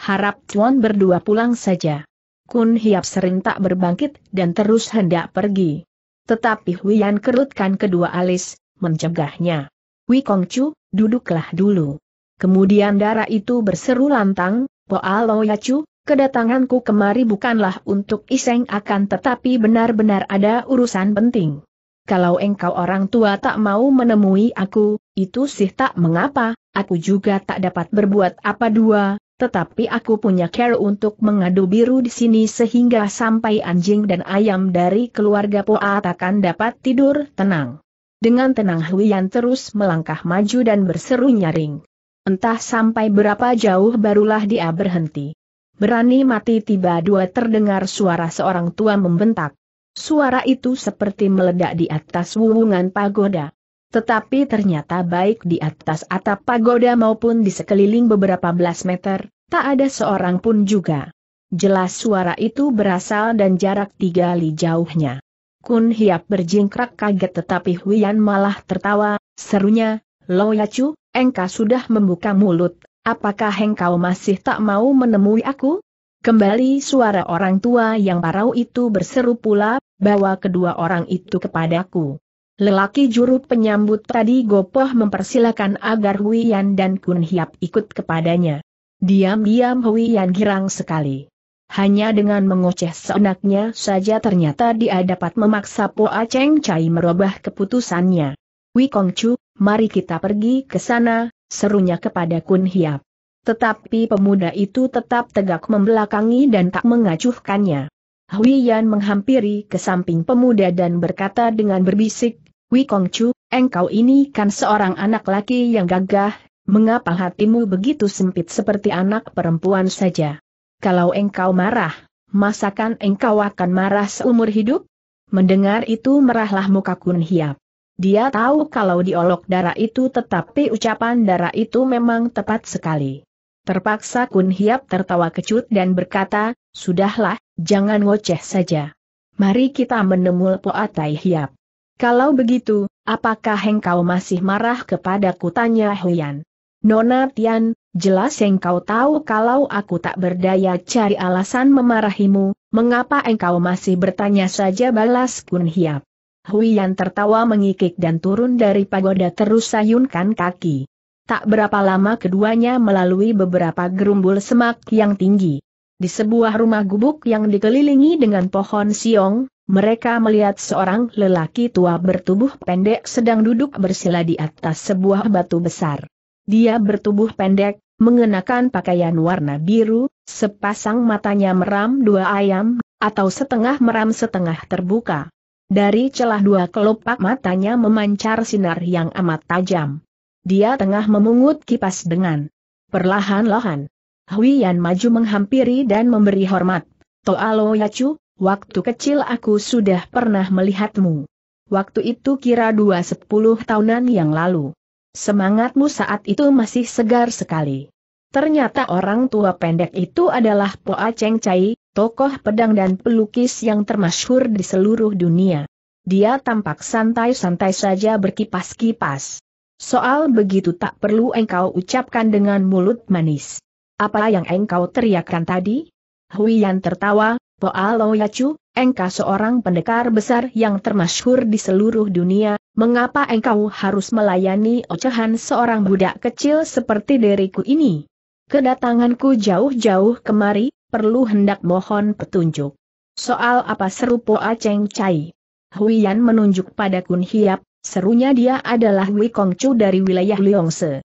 S1: Harap Cuan berdua pulang saja. Kun Hiap serentak berbangkit dan terus hendak pergi. Tetapi Huian kerutkan kedua alis, mencegahnya. Wi Kongcu, duduklah dulu. Kemudian darah itu berseru lantang, Poa Yacu, kedatanganku kemari bukanlah untuk iseng akan tetapi benar-benar ada urusan penting. Kalau engkau orang tua tak mau menemui aku, itu sih tak mengapa, aku juga tak dapat berbuat apa dua, tetapi aku punya care untuk mengadu biru di sini sehingga sampai anjing dan ayam dari keluarga Poa takkan dapat tidur tenang. Dengan tenang Huian terus melangkah maju dan berseru nyaring. Entah sampai berapa jauh barulah dia berhenti. Berani mati tiba dua terdengar suara seorang tua membentak. Suara itu seperti meledak di atas wuwungan pagoda. Tetapi ternyata baik di atas atap pagoda maupun di sekeliling beberapa belas meter, tak ada seorang pun juga. Jelas suara itu berasal dan jarak tiga li jauhnya. Kun Hiap berjingkrak kaget tetapi Huyan malah tertawa, serunya, Lo Yacu, engkau sudah membuka mulut Apakah engkau masih tak mau menemui aku? Kembali suara orang tua yang parau itu berseru pula, bawa kedua orang itu kepadaku. Lelaki juru penyambut tadi gopoh mempersilahkan agar Huiyan dan Kun Hiap ikut kepadanya. Diam-diam Huiyan girang sekali. Hanya dengan mengoceh seenaknya saja ternyata dia dapat memaksa Po Cheng Chai merubah keputusannya. Wikong Chu, mari kita pergi ke sana, serunya kepada Kun Hiap. Tetapi pemuda itu tetap tegak membelakangi dan tak mengacuhkannya. Hui Yan menghampiri ke samping pemuda dan berkata dengan berbisik, Wi Kong Chu, engkau ini kan seorang anak laki yang gagah, mengapa hatimu begitu sempit seperti anak perempuan saja? Kalau engkau marah, masakan engkau akan marah seumur hidup? Mendengar itu merahlah muka Kun Hiap. Dia tahu kalau diolok darah itu tetapi ucapan darah itu memang tepat sekali. Terpaksa Kun Hiap tertawa kecut dan berkata, Sudahlah, jangan ngoceh saja. Mari kita menemul Poatai Hiap. Kalau begitu, apakah engkau masih marah ku tanya Huyan. Nona Tian, jelas engkau tahu kalau aku tak berdaya cari alasan memarahimu, mengapa engkau masih bertanya saja balas Kun Hiap. Hui Yan tertawa mengikik dan turun dari pagoda terus sayunkan kaki. Tak berapa lama keduanya melalui beberapa gerumbul semak yang tinggi. Di sebuah rumah gubuk yang dikelilingi dengan pohon siong, mereka melihat seorang lelaki tua bertubuh pendek sedang duduk bersila di atas sebuah batu besar. Dia bertubuh pendek, mengenakan pakaian warna biru, sepasang matanya meram dua ayam, atau setengah meram setengah terbuka. Dari celah dua kelopak matanya memancar sinar yang amat tajam. Dia tengah memungut kipas dengan perlahan-lahan. Yan maju menghampiri dan memberi hormat. Toalo Yacu, waktu kecil aku sudah pernah melihatmu. Waktu itu kira dua sepuluh tahunan yang lalu. Semangatmu saat itu masih segar sekali. Ternyata orang tua pendek itu adalah Poa Cheng Chai, tokoh pedang dan pelukis yang termasyhur di seluruh dunia. Dia tampak santai-santai saja berkipas-kipas. Soal begitu tak perlu engkau ucapkan dengan mulut manis. Apa yang engkau teriakkan tadi? Yan tertawa, Poalo Yacu, engkau seorang pendekar besar yang termasyhur di seluruh dunia, mengapa engkau harus melayani ocehan seorang budak kecil seperti diriku ini? Kedatanganku jauh-jauh kemari, perlu hendak mohon petunjuk. Soal apa seru Po Aceng Cai? Huiyan menunjuk pada Kun Hiap, serunya dia adalah Wei Kongcu dari wilayah Liongse.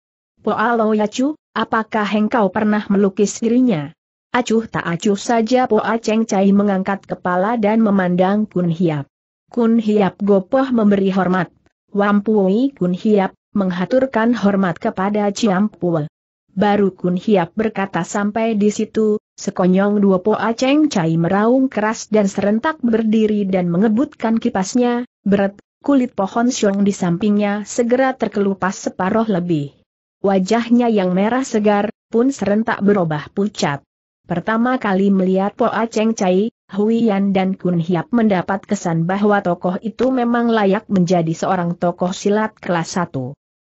S1: Po Alo Yacu, apakah engkau pernah melukis dirinya? Acuh tak acuh saja Po Aceng Cai mengangkat kepala dan memandang Kun Hiap. Kun Hiap Gopoh memberi hormat. Wampui Kun Hiap, menghaturkan hormat kepada Ciampue. Baru Kun Hiap berkata sampai di situ, Sekonyong dua po aceng cai meraung keras dan serentak berdiri dan mengebutkan kipasnya, berat, kulit pohon siong di sampingnya segera terkelupas separoh lebih. Wajahnya yang merah segar, pun serentak berubah pucat. Pertama kali melihat Poa aceng Hui Huiyan dan Kun Hiap mendapat kesan bahwa tokoh itu memang layak menjadi seorang tokoh silat kelas 1.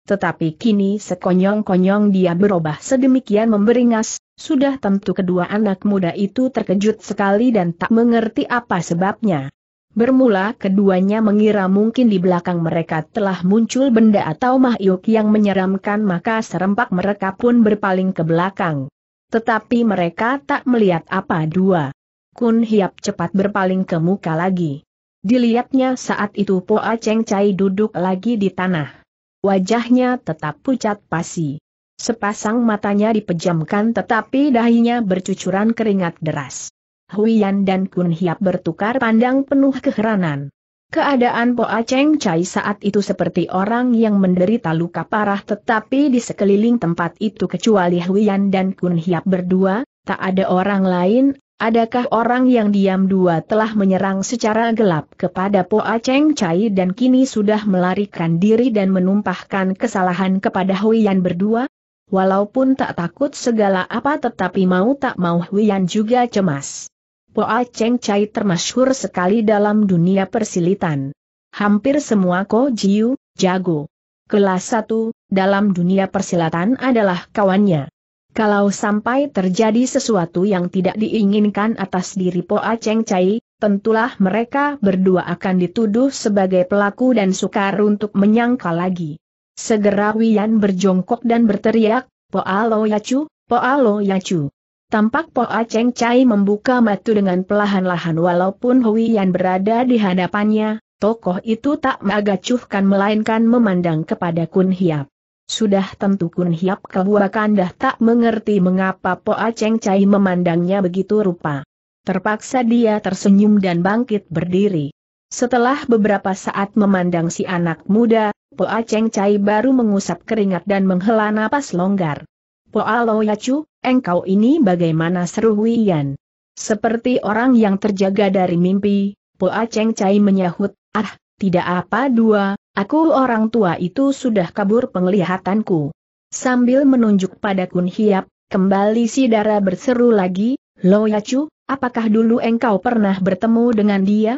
S1: Tetapi kini sekonyong-konyong dia berubah sedemikian memberingas, sudah tentu kedua anak muda itu terkejut sekali dan tak mengerti apa sebabnya. Bermula keduanya mengira mungkin di belakang mereka telah muncul benda atau makhluk yang menyeramkan maka serempak mereka pun berpaling ke belakang. Tetapi mereka tak melihat apa dua. Kun Hiap cepat berpaling ke muka lagi. Dilihatnya saat itu Po Aceng Cai duduk lagi di tanah. Wajahnya tetap pucat pasi. Sepasang matanya dipejamkan tetapi dahinya bercucuran keringat deras. Huyan dan Kun Hiap bertukar pandang penuh keheranan. Keadaan Po Aceng Chai saat itu seperti orang yang menderita luka parah tetapi di sekeliling tempat itu kecuali Huyan dan Kun Hiap berdua, tak ada orang lain, adakah orang yang diam dua telah menyerang secara gelap kepada Po Aceng Chai dan kini sudah melarikan diri dan menumpahkan kesalahan kepada Huyan berdua? Walaupun tak takut segala apa tetapi mau tak mau Huyan juga cemas. Poa Cheng Chai termasyhur sekali dalam dunia persilitan. Hampir semua Ko Jiu, jago. Kelas 1, dalam dunia persilatan adalah kawannya. Kalau sampai terjadi sesuatu yang tidak diinginkan atas diri Poa Cheng Chai, tentulah mereka berdua akan dituduh sebagai pelaku dan sukar untuk menyangka lagi. Segera Wian berjongkok dan berteriak, Poalo Yacu, Poalo Yacu. Tampak Po Cheng Cai membuka matu dengan pelahan-lahan walaupun Wian berada di hadapannya, tokoh itu tak mengacuhkan melainkan memandang kepada Kun Hiap. Sudah tentu Kun Hiap kebuakan dah tak mengerti mengapa Po Cheng Cai memandangnya begitu rupa. Terpaksa dia tersenyum dan bangkit berdiri. Setelah beberapa saat memandang si anak muda, Poa Cheng Chai baru mengusap keringat dan menghela napas longgar. Poa Lo Yacu, engkau ini bagaimana seru Huiyan? Seperti orang yang terjaga dari mimpi, Poa Cheng Chai menyahut, ah, tidak apa dua, aku orang tua itu sudah kabur penglihatanku. Sambil menunjuk pada Kun Hiap, kembali si Dara berseru lagi, Lo Yacu, apakah dulu engkau pernah bertemu dengan dia?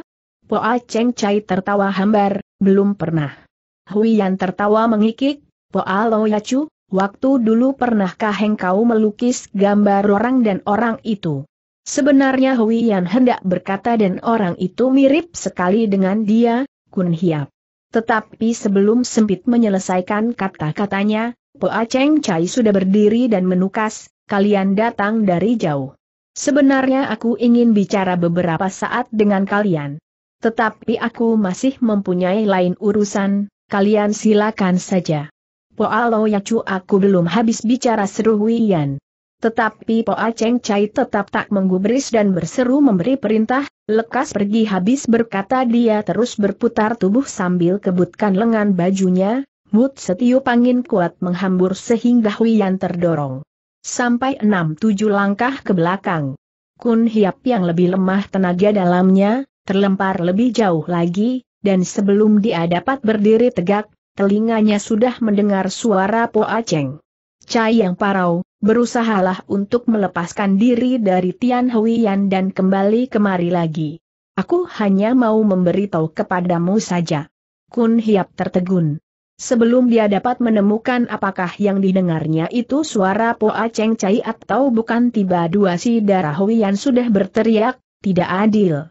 S1: Poa Cheng Chai tertawa hambar, belum pernah. Yan tertawa mengikik, Poalo Yacu, waktu dulu pernahkah engkau melukis gambar orang dan orang itu? Sebenarnya Yan hendak berkata dan orang itu mirip sekali dengan dia, Kun Hiap. Tetapi sebelum sempit menyelesaikan kata-katanya, Poa Cheng Chai sudah berdiri dan menukas, kalian datang dari jauh. Sebenarnya aku ingin bicara beberapa saat dengan kalian. Tetapi aku masih mempunyai lain urusan, kalian silakan saja. Poa ya Yacu aku belum habis bicara seru Wian. Tetapi Poa Cheng Chai tetap tak menggubris dan berseru memberi perintah, lekas pergi habis berkata dia terus berputar tubuh sambil kebutkan lengan bajunya, mut setiup angin kuat menghambur sehingga Wian terdorong. Sampai enam tujuh langkah ke belakang. Kun Hiap yang lebih lemah tenaga dalamnya, terlempar lebih jauh lagi, dan sebelum dia dapat berdiri tegak, telinganya sudah mendengar suara Po Cheng. Cai Yang Parau, berusahalah untuk melepaskan diri dari Tian Huiyan dan kembali kemari lagi. Aku hanya mau memberitahu kepadamu saja. Kun Hiap tertegun. Sebelum dia dapat menemukan apakah yang didengarnya itu suara Po Cheng Cai atau bukan tiba dua si darah Huiyan sudah berteriak, tidak adil.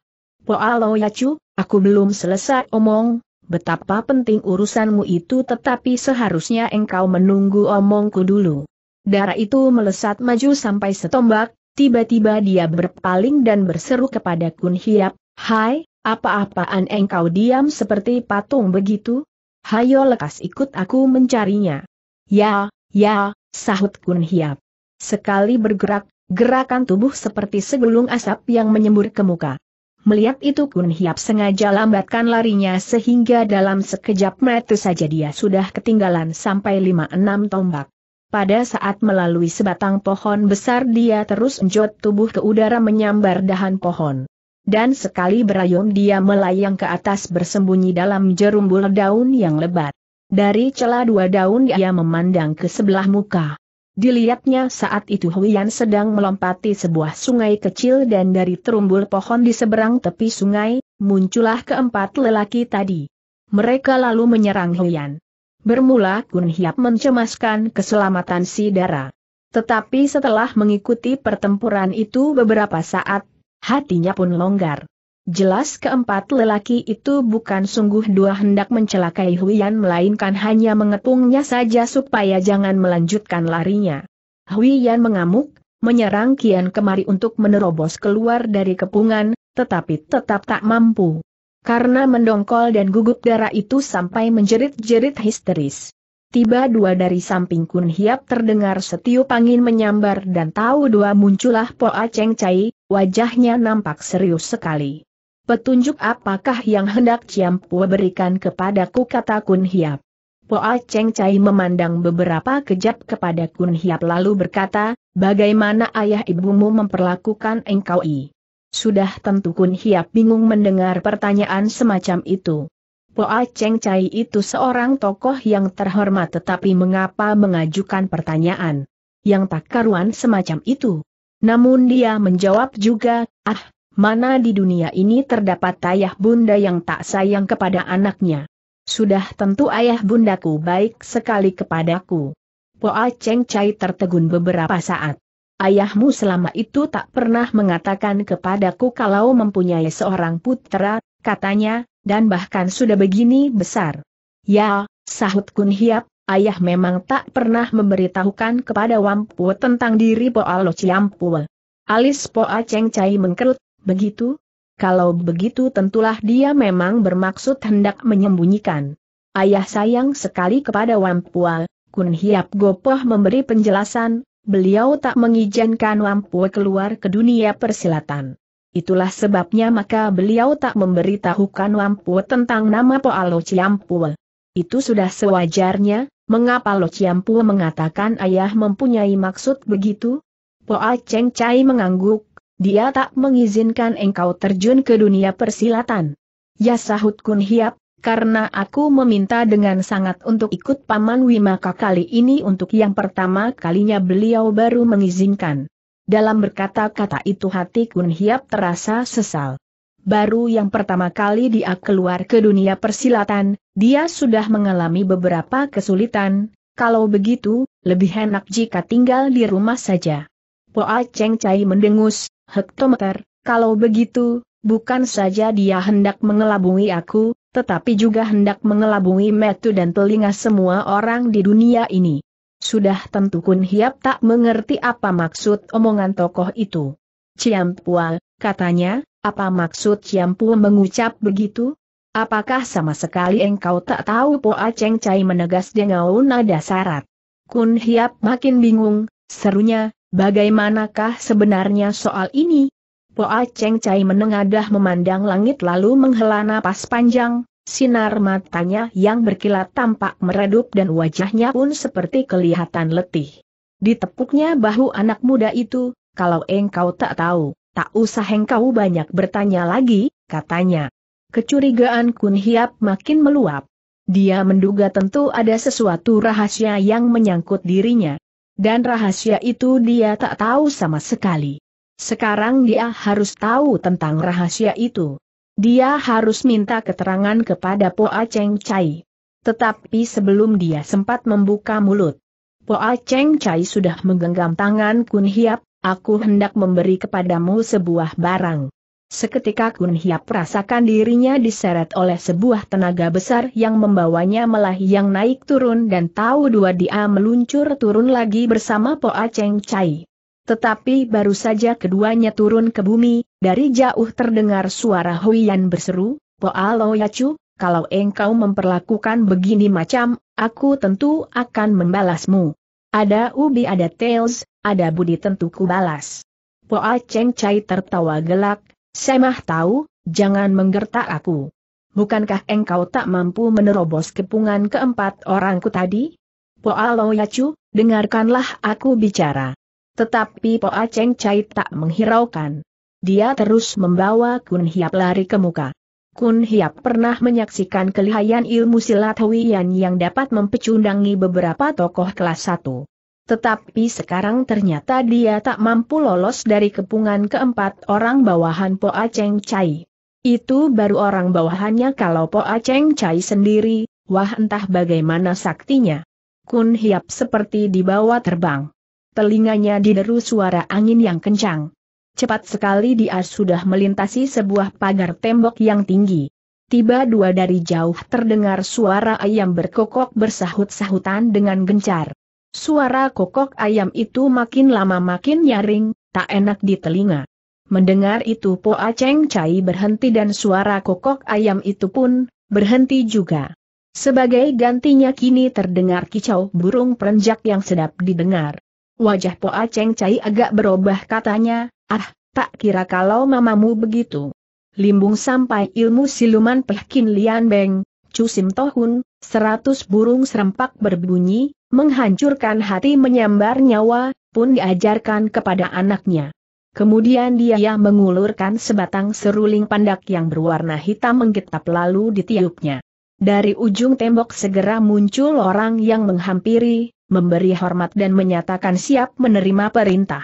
S1: Po Lo Yacu, Aku belum selesai omong, betapa penting urusanmu itu tetapi seharusnya engkau menunggu omongku dulu. Darah itu melesat maju sampai setombak, tiba-tiba dia berpaling dan berseru kepada Kun Hiap, Hai, apa-apaan engkau diam seperti patung begitu? Hayo lekas ikut aku mencarinya. Ya, ya, sahut Kun Hiap. Sekali bergerak, gerakan tubuh seperti segulung asap yang menyembur ke muka. Melihat itu Kun Hiap sengaja lambatkan larinya sehingga dalam sekejap mata saja dia sudah ketinggalan sampai 5-6 tombak. Pada saat melalui sebatang pohon besar dia terus enjot tubuh ke udara menyambar dahan pohon. Dan sekali berayun dia melayang ke atas bersembunyi dalam jerumbul daun yang lebat. Dari celah dua daun dia memandang ke sebelah muka. Dilihatnya saat itu Huyan sedang melompati sebuah sungai kecil dan dari terumbul pohon di seberang tepi sungai, muncullah keempat lelaki tadi. Mereka lalu menyerang Huyan. Bermula Kun Hiap mencemaskan keselamatan si Dara. Tetapi setelah mengikuti pertempuran itu beberapa saat, hatinya pun longgar. Jelas keempat lelaki itu bukan sungguh dua hendak mencelakai Huian melainkan hanya mengepungnya saja supaya jangan melanjutkan larinya. Huian mengamuk, menyerang Kian kemari untuk menerobos keluar dari kepungan, tetapi tetap tak mampu. Karena mendongkol dan gugup darah itu sampai menjerit-jerit histeris. Tiba dua dari samping Kun Hiap terdengar setiup angin menyambar dan tahu dua muncullah Poa Cheng Cai, wajahnya nampak serius sekali. Petunjuk apakah yang hendak Ciampua berikan kepadaku kata Kun Hiap. Poa Cheng Chai memandang beberapa kejap kepada Kun Hiap lalu berkata, bagaimana ayah ibumu memperlakukan engkau i? Sudah tentu Kun Hiap bingung mendengar pertanyaan semacam itu. Poa Cheng Chai itu seorang tokoh yang terhormat tetapi mengapa mengajukan pertanyaan yang tak karuan semacam itu? Namun dia menjawab juga, ah, mana di dunia ini terdapat ayah bunda yang tak sayang kepada anaknya. Sudah tentu ayah bundaku baik sekali kepadaku. Poa Cheng Chai tertegun beberapa saat. Ayahmu selama itu tak pernah mengatakan kepadaku kalau mempunyai seorang putra, katanya, dan bahkan sudah begini besar. Ya, sahut Kun Hiap, ayah memang tak pernah memberitahukan kepada Wampu tentang diri Poa Lo Chiampu. Alis Poa Cheng Chai mengkerut, Begitu? Kalau begitu tentulah dia memang bermaksud hendak menyembunyikan. Ayah sayang sekali kepada Wampual, Kun Hiap Gopoh memberi penjelasan, beliau tak mengizinkan Wampue keluar ke dunia persilatan. Itulah sebabnya maka beliau tak memberitahukan Wampu tentang nama Poalo Ciampul. Itu sudah sewajarnya, mengapa Lo Ciampul mengatakan ayah mempunyai maksud begitu? Poa Cheng Chai mengangguk, dia tak mengizinkan engkau terjun ke dunia persilatan. Ya sahut Kun Hiap, karena aku meminta dengan sangat untuk ikut Paman Wimaka kali ini untuk yang pertama kalinya beliau baru mengizinkan. Dalam berkata-kata itu hati Kun Hiap terasa sesal. Baru yang pertama kali dia keluar ke dunia persilatan, dia sudah mengalami beberapa kesulitan, kalau begitu, lebih enak jika tinggal di rumah saja. Poa Cheng Chai mendengus, hektometer, kalau begitu, bukan saja dia hendak mengelabui aku, tetapi juga hendak mengelabui metu dan telinga semua orang di dunia ini. Sudah tentu Kun Hiap tak mengerti apa maksud omongan tokoh itu. Ciampua, katanya, apa maksud Ciampua mengucap begitu? Apakah sama sekali engkau tak tahu Po Aceng Cai menegas dengan nada syarat? Kun Hiap makin bingung, serunya, Bagaimanakah sebenarnya soal ini? Poa Cheng Chai menengadah memandang langit lalu menghela napas panjang, sinar matanya yang berkilat tampak meredup dan wajahnya pun seperti kelihatan letih. Ditepuknya bahu anak muda itu, kalau engkau tak tahu, tak usah engkau banyak bertanya lagi, katanya. Kecurigaan Kun Hiap makin meluap. Dia menduga tentu ada sesuatu rahasia yang menyangkut dirinya. Dan rahasia itu dia tak tahu sama sekali. Sekarang dia harus tahu tentang rahasia itu. Dia harus minta keterangan kepada Poa Cheng Chai. Tetapi sebelum dia sempat membuka mulut, Poa Cheng Chai sudah menggenggam tangan Kun Hiap, aku hendak memberi kepadamu sebuah barang. Seketika Kun Hiap rasakan dirinya diseret oleh sebuah tenaga besar yang membawanya yang naik turun dan tahu dua dia meluncur turun lagi bersama Poa Cheng Chai. Tetapi baru saja keduanya turun ke bumi, dari jauh terdengar suara Yan berseru, Po Lo Yacu, kalau engkau memperlakukan begini macam, aku tentu akan membalasmu. Ada ubi ada tails, ada budi tentu ku balas. Poa Cheng Chai tertawa gelak, Semah tahu, jangan menggertak aku. Bukankah engkau tak mampu menerobos kepungan keempat orangku tadi? Poalo Yacu, dengarkanlah aku bicara. Tetapi Poa Cheng Chai tak menghiraukan. Dia terus membawa Kun Hiap lari ke muka. Kun Hiap pernah menyaksikan kelihayan ilmu silat Huiyan yang dapat mempecundangi beberapa tokoh kelas 1. Tetapi sekarang ternyata dia tak mampu lolos dari kepungan keempat orang bawahan Po Aceng Chai. Itu baru orang bawahannya kalau Po Aceng Chai sendiri, wah entah bagaimana saktinya. Kun Hiap seperti dibawa terbang. Telinganya dideru suara angin yang kencang. Cepat sekali dia sudah melintasi sebuah pagar tembok yang tinggi. Tiba dua dari jauh terdengar suara ayam berkokok bersahut-sahutan dengan gencar. Suara kokok ayam itu makin lama makin nyaring, tak enak di telinga. Mendengar itu Po Aceng Cai berhenti dan suara kokok ayam itu pun berhenti juga. Sebagai gantinya kini terdengar kicau burung perenjak yang sedap didengar. Wajah Po Aceng Cai agak berubah katanya, ah, tak kira kalau mamamu begitu. Limbung sampai ilmu siluman Pehkin Lian Beng, Cusim Tohun, seratus burung serempak berbunyi, menghancurkan hati menyambar nyawa, pun diajarkan kepada anaknya. Kemudian dia mengulurkan sebatang seruling pandak yang berwarna hitam menggetap lalu ditiupnya. Dari ujung tembok segera muncul orang yang menghampiri, memberi hormat dan menyatakan siap menerima perintah.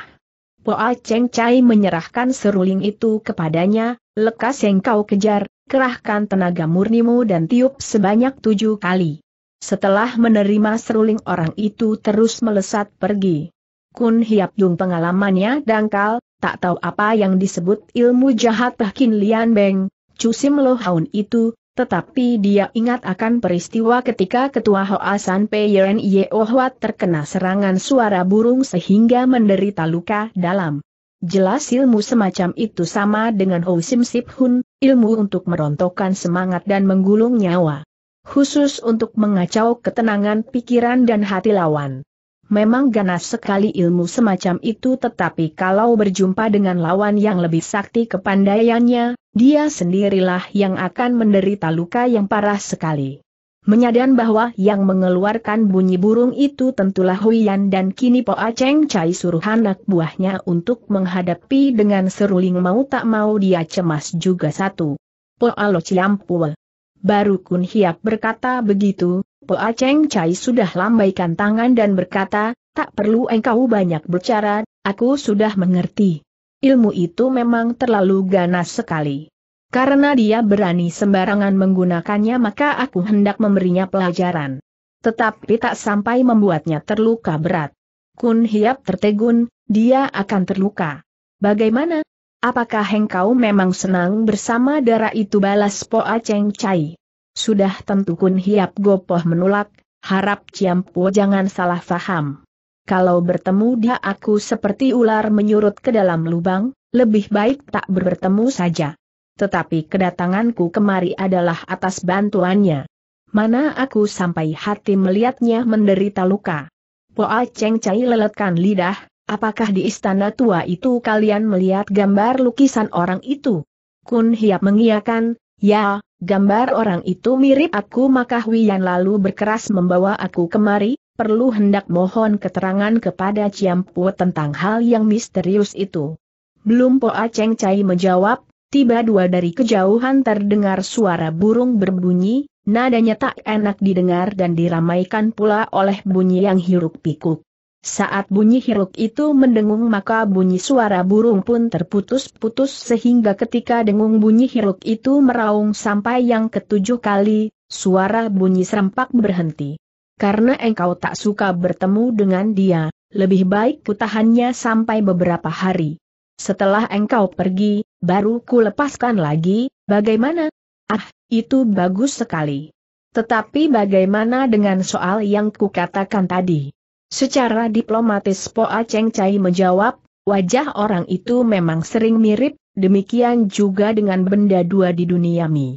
S1: Poa Cheng Chai menyerahkan seruling itu kepadanya, lekas engkau kejar, kerahkan tenaga murnimu dan tiup sebanyak tujuh kali. Setelah menerima seruling orang itu terus melesat pergi. Kun Hiap Dung pengalamannya dangkal, tak tahu apa yang disebut ilmu jahat Pahkin Lian Beng, Cusim Lo Haun itu, tetapi dia ingat akan peristiwa ketika Ketua Hoa San Pei Ye Ohwat terkena serangan suara burung sehingga menderita luka dalam. Jelas ilmu semacam itu sama dengan Ho Sim Sip Hun, ilmu untuk merontokkan semangat dan menggulung nyawa. Khusus untuk mengacau ketenangan pikiran dan hati lawan. Memang ganas sekali ilmu semacam itu tetapi kalau berjumpa dengan lawan yang lebih sakti kepandaiannya, dia sendirilah yang akan menderita luka yang parah sekali. Menyadari bahwa yang mengeluarkan bunyi burung itu tentulah Huiyan dan kini Po Aceng Cai suruh anak buahnya untuk menghadapi dengan seruling mau tak mau dia cemas juga satu. Po Alo Ciampul. Baru Kun Hiap berkata begitu, Po Aceng Cai sudah lambaikan tangan dan berkata, tak perlu engkau banyak bicara, aku sudah mengerti. Ilmu itu memang terlalu ganas sekali. Karena dia berani sembarangan menggunakannya maka aku hendak memberinya pelajaran. Tetapi tak sampai membuatnya terluka berat. Kun Hiap tertegun, dia akan terluka. Bagaimana? Apakah engkau memang senang bersama darah itu balas Po Aceng Cai? Sudah tentu Kun Hiap Gopoh menolak, harap Ciam Po jangan salah faham. Kalau bertemu dia aku seperti ular menyurut ke dalam lubang, lebih baik tak bertemu saja tetapi kedatanganku kemari adalah atas bantuannya. Mana aku sampai hati melihatnya menderita luka. Poa Cheng Chai leletkan lidah, apakah di istana tua itu kalian melihat gambar lukisan orang itu? Kun Hiap mengiakan, ya, gambar orang itu mirip aku maka yang lalu berkeras membawa aku kemari, perlu hendak mohon keterangan kepada Ciampu tentang hal yang misterius itu. Belum Poa Cheng Chai menjawab, tiba dua dari kejauhan terdengar suara burung berbunyi, nadanya tak enak didengar dan diramaikan pula oleh bunyi yang hiruk pikuk. Saat bunyi hiruk itu mendengung maka bunyi suara burung pun terputus-putus sehingga ketika dengung bunyi hiruk itu meraung sampai yang ketujuh kali, suara bunyi serempak berhenti. Karena engkau tak suka bertemu dengan dia, lebih baik kutahannya sampai beberapa hari. Setelah engkau pergi, baru ku lepaskan lagi, bagaimana? Ah, itu bagus sekali. Tetapi bagaimana dengan soal yang ku katakan tadi? Secara diplomatis Po Cheng Cai menjawab, wajah orang itu memang sering mirip, demikian juga dengan benda dua di dunia mi.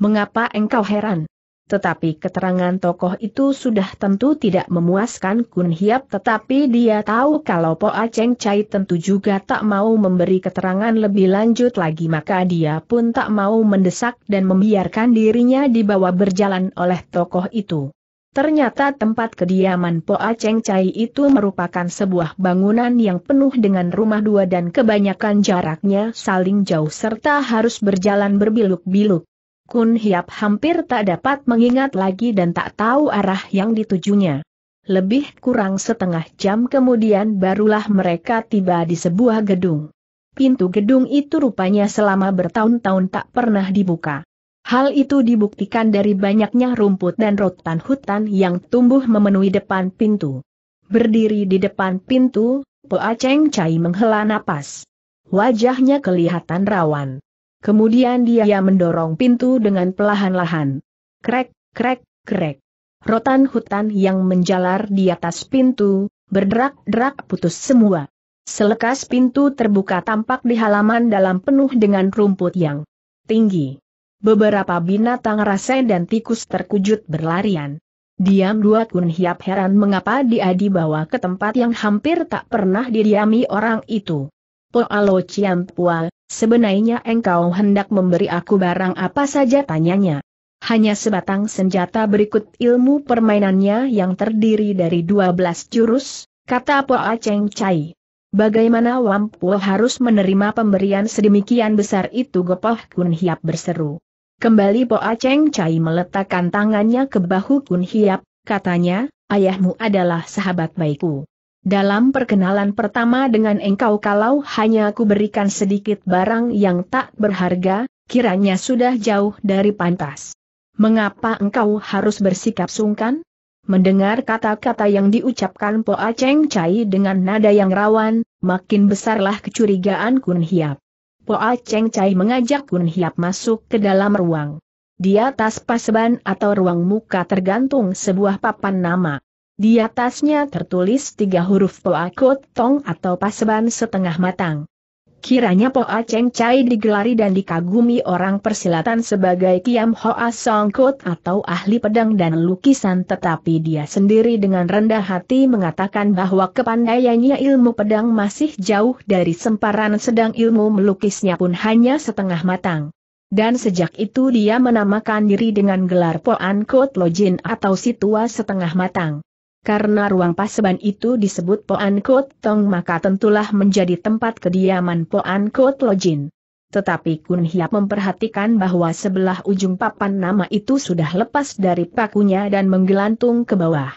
S1: Mengapa engkau heran? Tetapi keterangan tokoh itu sudah tentu tidak memuaskan Kun Hiap tetapi dia tahu kalau Po A Cheng Chai tentu juga tak mau memberi keterangan lebih lanjut lagi maka dia pun tak mau mendesak dan membiarkan dirinya dibawa berjalan oleh tokoh itu. Ternyata tempat kediaman Po A Cheng Chai itu merupakan sebuah bangunan yang penuh dengan rumah dua dan kebanyakan jaraknya saling jauh serta harus berjalan berbiluk-biluk. Kun Hiap hampir tak dapat mengingat lagi dan tak tahu arah yang ditujunya. Lebih kurang setengah jam kemudian barulah mereka tiba di sebuah gedung. Pintu gedung itu rupanya selama bertahun-tahun tak pernah dibuka. Hal itu dibuktikan dari banyaknya rumput dan rotan hutan yang tumbuh memenuhi depan pintu. Berdiri di depan pintu, Po Aceng Cai menghela napas. Wajahnya kelihatan rawan. Kemudian dia mendorong pintu dengan pelahan-lahan. Krek, krek, krek. Rotan hutan yang menjalar di atas pintu, berderak-derak putus semua. Selekas pintu terbuka tampak di halaman dalam penuh dengan rumput yang tinggi. Beberapa binatang rase dan tikus terkujut berlarian. Diam dua kun hiap heran mengapa dia dibawa ke tempat yang hampir tak pernah didiami orang itu. Po ciam pual, Sebenarnya engkau hendak memberi aku barang apa saja tanyanya. Hanya sebatang senjata berikut ilmu permainannya yang terdiri dari 12 jurus, kata Po A Cheng Chai. Bagaimana Wampu harus menerima pemberian sedemikian besar itu Gopoh Kun Hiap berseru. Kembali Po A Cheng Chai meletakkan tangannya ke bahu Kun Hiap, katanya, ayahmu adalah sahabat baikku. Dalam perkenalan pertama dengan engkau kalau hanya aku berikan sedikit barang yang tak berharga, kiranya sudah jauh dari pantas. Mengapa engkau harus bersikap sungkan? Mendengar kata-kata yang diucapkan A Cheng Chai dengan nada yang rawan, makin besarlah kecurigaan Kun Hiap. A Cheng Chai mengajak Kun Hiap masuk ke dalam ruang. Di atas paseban atau ruang muka tergantung sebuah papan nama. Di atasnya tertulis tiga huruf Poa Tong atau paseban setengah matang. Kiranya Poa Cheng Chai digelari dan dikagumi orang persilatan sebagai Kiam Hoa Song atau ahli pedang dan lukisan tetapi dia sendiri dengan rendah hati mengatakan bahwa kepandaiannya ilmu pedang masih jauh dari semparan sedang ilmu melukisnya pun hanya setengah matang. Dan sejak itu dia menamakan diri dengan gelar Poan Kot Lojin atau Situa Setengah Matang. Karena ruang paseban itu disebut Poan Kot Tong maka tentulah menjadi tempat kediaman Poan Kot Lojin. Tetapi Kun Hiap memperhatikan bahwa sebelah ujung papan nama itu sudah lepas dari pakunya dan menggelantung ke bawah.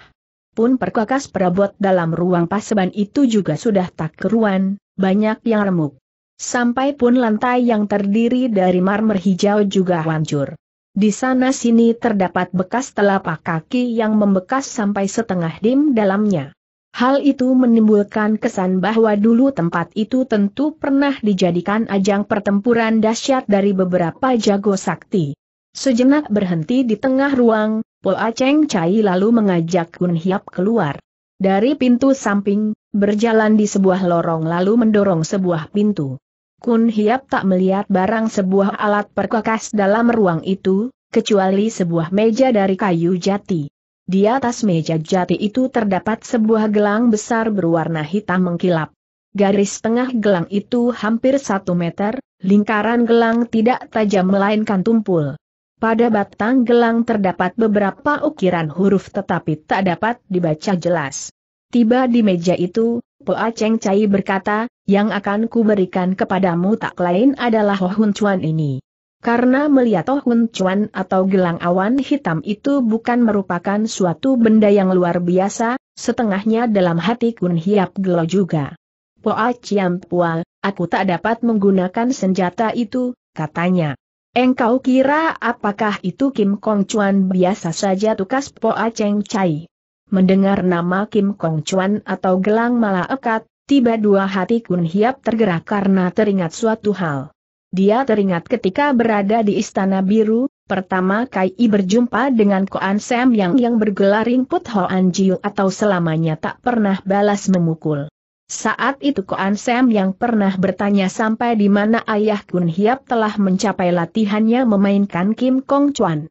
S1: Pun perkakas perabot dalam ruang paseban itu juga sudah tak keruan, banyak yang remuk. Sampai pun lantai yang terdiri dari marmer hijau juga hancur. Di sana-sini terdapat bekas telapak kaki yang membekas sampai setengah dim dalamnya. Hal itu menimbulkan kesan bahwa dulu tempat itu tentu pernah dijadikan ajang pertempuran dahsyat dari beberapa jago sakti. Sejenak berhenti di tengah ruang, Po Aceng Chai lalu mengajak Gun Hiap keluar. Dari pintu samping, berjalan di sebuah lorong lalu mendorong sebuah pintu. Kun Hiap tak melihat barang sebuah alat perkakas dalam ruang itu, kecuali sebuah meja dari kayu jati. Di atas meja jati itu terdapat sebuah gelang besar berwarna hitam mengkilap. Garis tengah gelang itu hampir satu meter, lingkaran gelang tidak tajam melainkan tumpul. Pada batang gelang terdapat beberapa ukiran huruf tetapi tak dapat dibaca jelas. Tiba di meja itu, Poa Cheng Chai berkata, yang akan kuberikan kepadamu tak lain adalah hohun Hun Chuan ini. Karena melihat hohun Hun Chuan atau gelang awan hitam itu bukan merupakan suatu benda yang luar biasa, setengahnya dalam hati Kun Hiap Gelo juga. Poa Chiam Pual, aku tak dapat menggunakan senjata itu, katanya. Engkau kira apakah itu Kim Kong Chuan biasa saja tukas Poa Cheng Chai? Mendengar nama Kim Kong Chuan atau gelang Malah ekat, tiba dua hati Kun Hiap tergerak karena teringat suatu hal. Dia teringat ketika berada di Istana Biru, pertama Kai I berjumpa dengan Koan Sam yang yang bergelar Ringput Hoan Jiu atau selamanya tak pernah balas memukul. Saat itu Koan Sam yang pernah bertanya sampai di mana ayah Kun Hiap telah mencapai latihannya memainkan Kim Kong Chuan.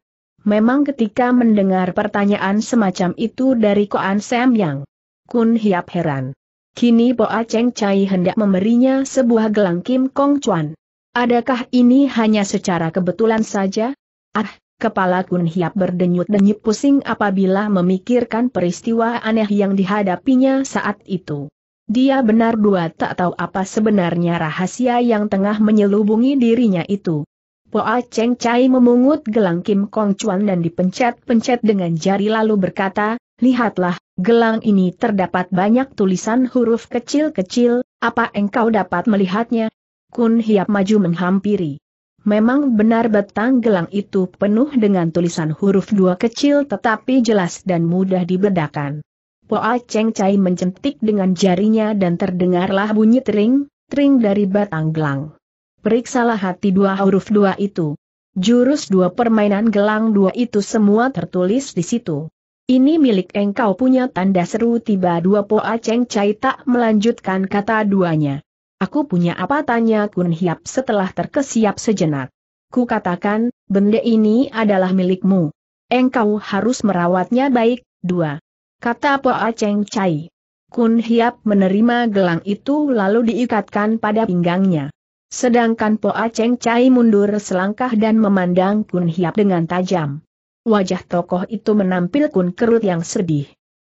S1: Memang ketika mendengar pertanyaan semacam itu dari Koan Sam Yang, Kun Hiap heran. Kini Boa Cheng Chai hendak memberinya sebuah gelang Kim Kong Chuan. Adakah ini hanya secara kebetulan saja? Ah, Kepala Kun Hiap berdenyut-denyut pusing apabila memikirkan peristiwa aneh yang dihadapinya saat itu. Dia benar dua tak tahu apa sebenarnya rahasia yang tengah menyelubungi dirinya itu. Poa Cheng Chai memungut gelang Kim Kong Chuan dan dipencet-pencet dengan jari lalu berkata, Lihatlah, gelang ini terdapat banyak tulisan huruf kecil-kecil, apa engkau dapat melihatnya? Kun Hiap maju menghampiri. Memang benar batang gelang itu penuh dengan tulisan huruf dua kecil tetapi jelas dan mudah dibedakan. Poa Cheng Chai mencentik dengan jarinya dan terdengarlah bunyi tering, tering dari batang gelang. Periksalah hati dua huruf dua itu. Jurus dua permainan gelang dua itu semua tertulis di situ. Ini milik engkau punya tanda seru tiba dua po aceng cai tak melanjutkan kata duanya. Aku punya apa tanya Kun Hiap setelah terkesiap sejenak. Ku katakan, benda ini adalah milikmu. Engkau harus merawatnya baik, dua. Kata po aceng cai. Kun Hiap menerima gelang itu lalu diikatkan pada pinggangnya. Sedangkan A Cheng cai mundur selangkah dan memandang Kun Hiap dengan tajam. Wajah tokoh itu menampil kun kerut yang sedih.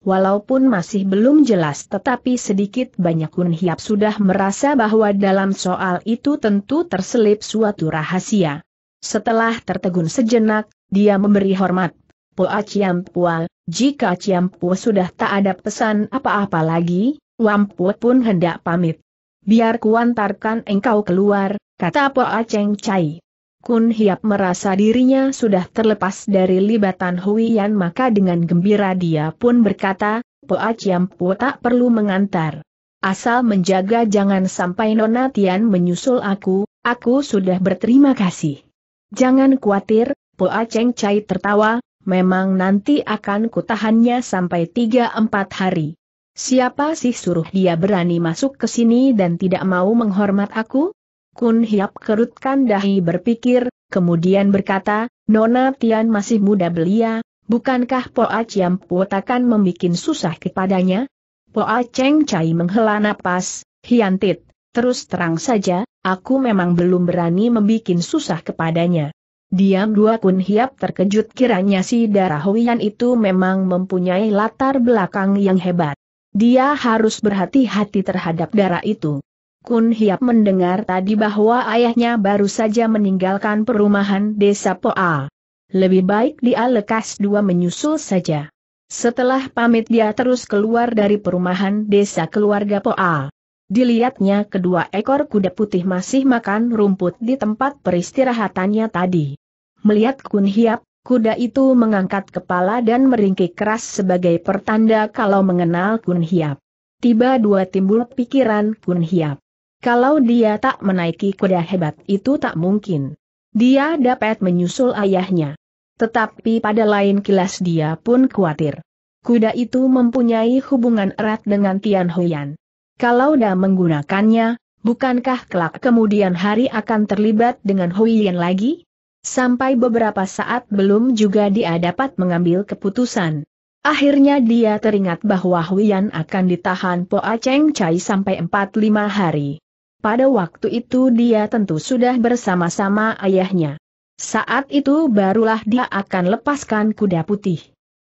S1: Walaupun masih belum jelas tetapi sedikit banyak Kun Hiap sudah merasa bahwa dalam soal itu tentu terselip suatu rahasia. Setelah tertegun sejenak, dia memberi hormat. Po Poa Pua, jika Pua sudah tak ada pesan apa-apa lagi, Wampu pun hendak pamit biar kuantarkan engkau keluar, kata Po Cheng Chai. Kun Hiap merasa dirinya sudah terlepas dari libatan Hui Yan maka dengan gembira dia pun berkata, Po Chiam Po tak perlu mengantar. Asal menjaga jangan sampai Nona Tian menyusul aku, aku sudah berterima kasih. Jangan khawatir, Po Cheng Chai tertawa, memang nanti akan kutahannya sampai 3-4 hari. Siapa sih suruh dia berani masuk ke sini dan tidak mau menghormat aku? Kun Hiap kerutkan dahi berpikir, kemudian berkata, Nona Tian masih muda belia, bukankah Poa Chiam takkan membuat susah kepadanya? Poa Cheng Cai menghela napas, Hiantit, terus terang saja, aku memang belum berani membuat susah kepadanya. Diam dua kun hiap terkejut kiranya si darah Huyan itu memang mempunyai latar belakang yang hebat. Dia harus berhati-hati terhadap darah itu. Kun Hiap mendengar tadi bahwa ayahnya baru saja meninggalkan perumahan desa Poa. Lebih baik dia lekas dua menyusul saja. Setelah pamit dia terus keluar dari perumahan desa keluarga Poa. Dilihatnya kedua ekor kuda putih masih makan rumput di tempat peristirahatannya tadi. Melihat Kun Hiap, Kuda itu mengangkat kepala dan meringkik keras sebagai pertanda kalau mengenal Kun Hiap. Tiba dua timbul pikiran Kun Hiap. Kalau dia tak menaiki kuda hebat itu tak mungkin. Dia dapat menyusul ayahnya. Tetapi pada lain kilas dia pun khawatir. Kuda itu mempunyai hubungan erat dengan Tian Huyan. Kalau dia menggunakannya, bukankah kelak kemudian hari akan terlibat dengan Huyan lagi? Sampai beberapa saat belum juga dia dapat mengambil keputusan. Akhirnya dia teringat bahwa Huyan akan ditahan Po Cheng Chai sampai 4-5 hari. Pada waktu itu dia tentu sudah bersama-sama ayahnya. Saat itu barulah dia akan lepaskan kuda putih.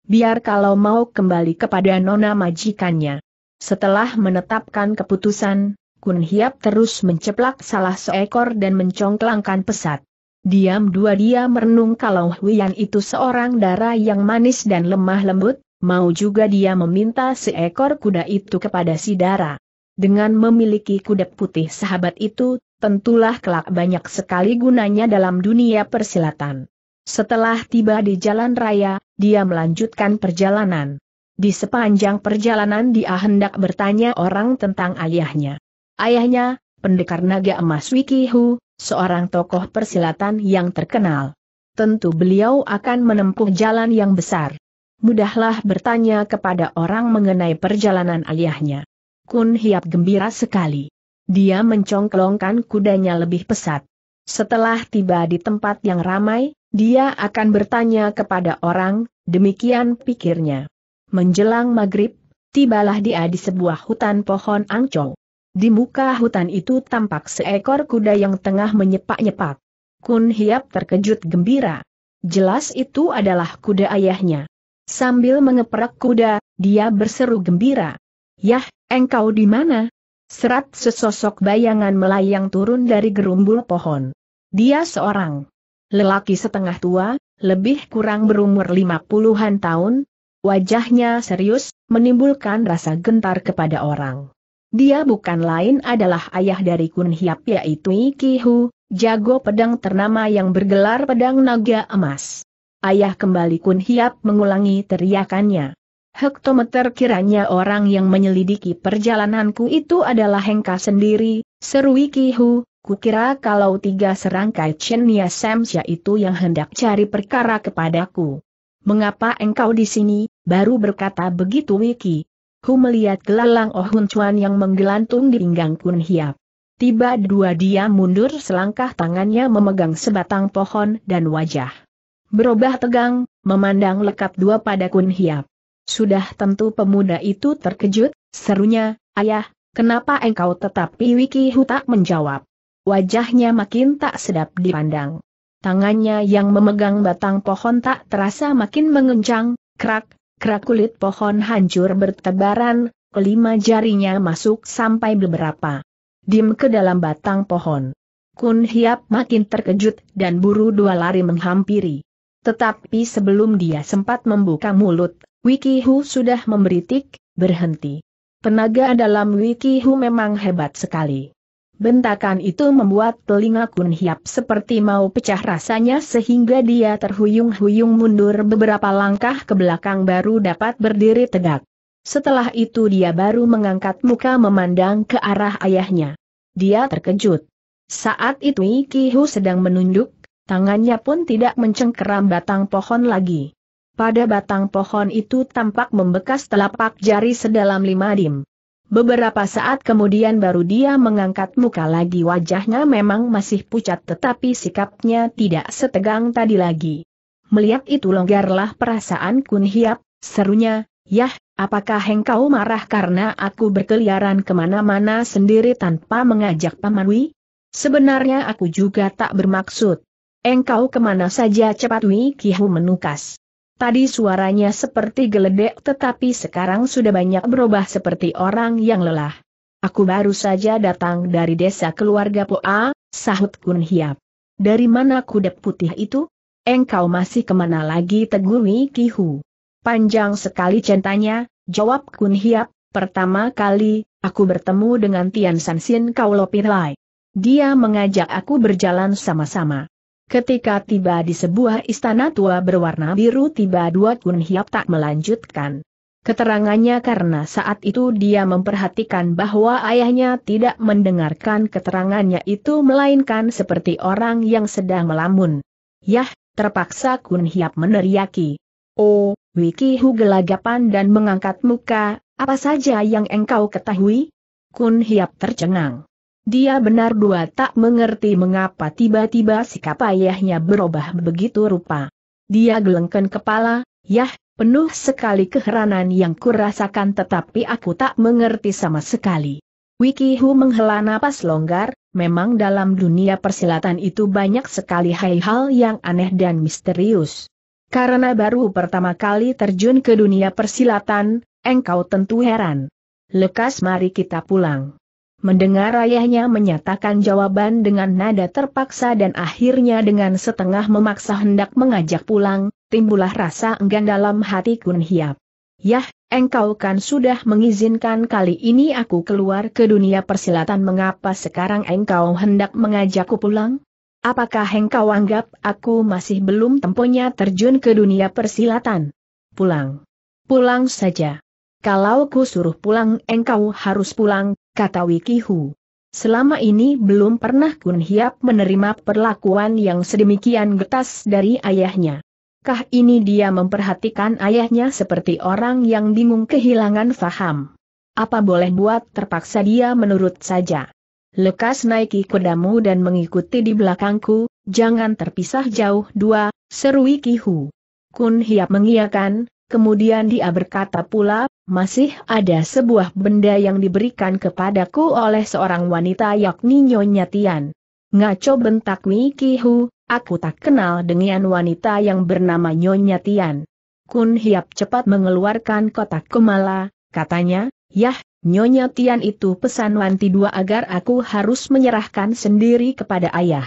S1: Biar kalau mau kembali kepada nona majikannya. Setelah menetapkan keputusan, Kun Hiap terus menceplak salah seekor dan mencongklangkan pesat. Diam-dua dia merenung kalau Huyan itu seorang darah yang manis dan lemah lembut, mau juga dia meminta seekor kuda itu kepada si darah. Dengan memiliki kuda putih sahabat itu, tentulah kelak banyak sekali gunanya dalam dunia persilatan. Setelah tiba di jalan raya, dia melanjutkan perjalanan. Di sepanjang perjalanan dia hendak bertanya orang tentang ayahnya. Ayahnya, pendekar naga emas Wikihu, seorang tokoh persilatan yang terkenal. Tentu beliau akan menempuh jalan yang besar. Mudahlah bertanya kepada orang mengenai perjalanan ayahnya. Kun Hiap gembira sekali. Dia mencongklongkan kudanya lebih pesat. Setelah tiba di tempat yang ramai, dia akan bertanya kepada orang, demikian pikirnya. Menjelang maghrib, tibalah dia di sebuah hutan pohon angcow. Di muka hutan itu tampak seekor kuda yang tengah menyepak-nyepak. Kun Hiap terkejut gembira. Jelas itu adalah kuda ayahnya. Sambil mengeperak kuda, dia berseru gembira. Yah, engkau di mana? Serat sesosok bayangan melayang turun dari gerumbul pohon. Dia seorang lelaki setengah tua, lebih kurang berumur lima puluhan tahun, wajahnya serius, menimbulkan rasa gentar kepada orang. Dia bukan lain adalah ayah dari Kun Hiap yaitu Ikihu, jago pedang ternama yang bergelar pedang naga emas. Ayah kembali Kun Hiap mengulangi teriakannya. Hektometer kiranya orang yang menyelidiki perjalananku itu adalah Hengka sendiri, seru Ikihu, kukira kalau tiga serangkai Chenia Samsya itu yang hendak cari perkara kepadaku. Mengapa engkau di sini? Baru berkata begitu Wiki, Ku melihat gelalang Oh Hun Chuan yang menggelantung di pinggang Kun Hiap. Tiba dua dia mundur selangkah tangannya memegang sebatang pohon dan wajah. Berubah tegang, memandang lekat dua pada Kun Hiap. Sudah tentu pemuda itu terkejut, serunya, ayah, kenapa engkau tetapi Wiki Hutak menjawab. Wajahnya makin tak sedap dipandang. Tangannya yang memegang batang pohon tak terasa makin mengencang, krak, Kerak kulit pohon hancur bertebaran, kelima jarinya masuk sampai beberapa. Dim ke dalam batang pohon. Kun Hiap makin terkejut dan buru dua lari menghampiri. Tetapi sebelum dia sempat membuka mulut, Wiki Hu sudah memberitik, berhenti. Penaga dalam Wiki Hu memang hebat sekali. Bentakan itu membuat telinga Kun Hiap seperti mau pecah rasanya sehingga dia terhuyung-huyung mundur beberapa langkah ke belakang baru dapat berdiri tegak. Setelah itu dia baru mengangkat muka memandang ke arah ayahnya. Dia terkejut. Saat itu Ki Hu sedang menunduk, tangannya pun tidak mencengkeram batang pohon lagi. Pada batang pohon itu tampak membekas telapak jari sedalam lima dim. Beberapa saat kemudian baru dia mengangkat muka lagi wajahnya memang masih pucat tetapi sikapnya tidak setegang tadi lagi. Melihat itu longgarlah perasaan Kun Hiap, serunya, Yah, apakah engkau marah karena aku berkeliaran kemana-mana sendiri tanpa mengajak Paman Wi? Sebenarnya aku juga tak bermaksud. Engkau kemana saja cepat Wi Kihu menukas. Tadi suaranya seperti geledek tetapi sekarang sudah banyak berubah seperti orang yang lelah. Aku baru saja datang dari desa keluarga Poa, sahut Kun Hiap. Dari mana kuda putih itu? Engkau masih kemana lagi teguri Kihu? Panjang sekali centanya, jawab Kun Hiap, pertama kali, aku bertemu dengan Tian Sansin Kaulo Pirlai. Dia mengajak aku berjalan sama-sama. Ketika tiba di sebuah istana tua berwarna biru tiba dua kun hiap tak melanjutkan. Keterangannya karena saat itu dia memperhatikan bahwa ayahnya tidak mendengarkan keterangannya itu melainkan seperti orang yang sedang melamun. Yah, terpaksa kun hiap meneriaki. Oh, Wiki Hu gelagapan dan mengangkat muka, apa saja yang engkau ketahui? Kun hiap tercengang. Dia benar dua tak mengerti mengapa tiba-tiba sikap ayahnya berubah begitu rupa. Dia gelengkan kepala, yah, penuh sekali keheranan yang kurasakan tetapi aku tak mengerti sama sekali. Wiki Hu menghela napas longgar, memang dalam dunia persilatan itu banyak sekali hal-hal yang aneh dan misterius. Karena baru pertama kali terjun ke dunia persilatan, engkau tentu heran. Lekas mari kita pulang. Mendengar ayahnya menyatakan jawaban dengan nada terpaksa dan akhirnya dengan setengah memaksa hendak mengajak pulang, timbullah rasa enggan dalam hati Kun Hiap. Yah, engkau kan sudah mengizinkan kali ini aku keluar ke dunia persilatan mengapa sekarang engkau hendak mengajakku pulang? Apakah engkau anggap aku masih belum temponya terjun ke dunia persilatan? Pulang. Pulang saja. Kalau ku suruh pulang engkau harus pulang, kata Wikihu. Selama ini belum pernah Kun Hiap menerima perlakuan yang sedemikian getas dari ayahnya. Kah ini dia memperhatikan ayahnya seperti orang yang bingung kehilangan faham. Apa boleh buat terpaksa dia menurut saja. Lekas naiki kudamu dan mengikuti di belakangku, jangan terpisah jauh dua, seru Wikihu. Kun Hiap mengiakan, Kemudian dia berkata pula, masih ada sebuah benda yang diberikan kepadaku oleh seorang wanita yakni Nyonya Tian. Ngaco bentak Wikihu, aku tak kenal dengan wanita yang bernama Nyonya Tian. Kun Hiap cepat mengeluarkan kotak kemala, katanya, Yah, Nyonya Tian itu pesan Wanti Dua agar aku harus menyerahkan sendiri kepada ayah.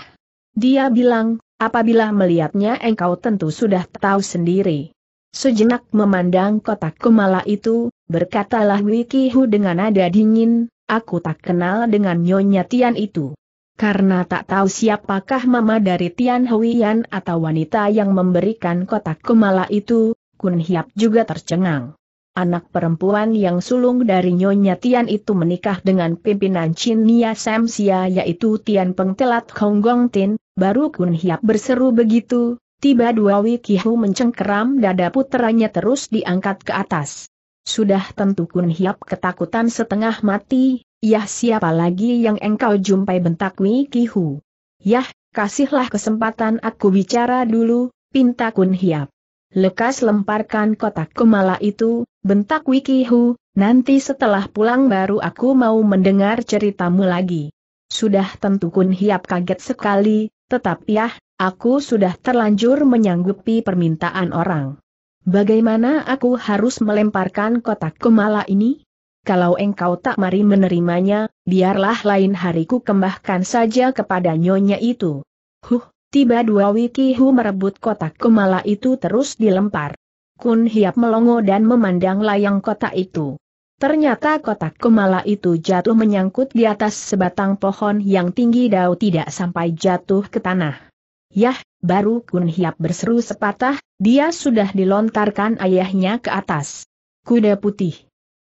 S1: Dia bilang, apabila melihatnya engkau tentu sudah tahu sendiri. Sejenak memandang kotak kemala itu, berkatalah Wikihu dengan nada dingin, aku tak kenal dengan Nyonya Tian itu. Karena tak tahu siapakah mama dari Tian Huiyan atau wanita yang memberikan kotak kemala itu, Kun Hiap juga tercengang. Anak perempuan yang sulung dari Nyonya Tian itu menikah dengan pimpinan Chin Nia Samsia yaitu Tian Pengtelat Gong Tin, baru Kun Hiap berseru begitu, Tiba dua Wikihu mencengkeram dada puteranya terus diangkat ke atas. Sudah tentu Kun Hiap ketakutan setengah mati, yah siapa lagi yang engkau jumpai bentak Wikihu. Yah, kasihlah kesempatan aku bicara dulu, pinta Kun Hiap. Lekas lemparkan kotak kumala itu, bentak Wikihu, nanti setelah pulang baru aku mau mendengar ceritamu lagi. Sudah tentu Kun Hiap kaget sekali, tetap yah, Aku sudah terlanjur menyanggupi permintaan orang. Bagaimana aku harus melemparkan kotak kemala ini? Kalau engkau tak mari menerimanya, biarlah lain hariku kembahkan saja kepada nyonya itu. Huh, tiba dua wikihu merebut kotak kemala itu terus dilempar. Kun Hiap melongo dan memandang layang kotak itu. Ternyata kotak kemala itu jatuh menyangkut di atas sebatang pohon yang tinggi dau tidak sampai jatuh ke tanah. Yah, baru Kun Hiap berseru sepatah, dia sudah dilontarkan ayahnya ke atas. Kuda putih.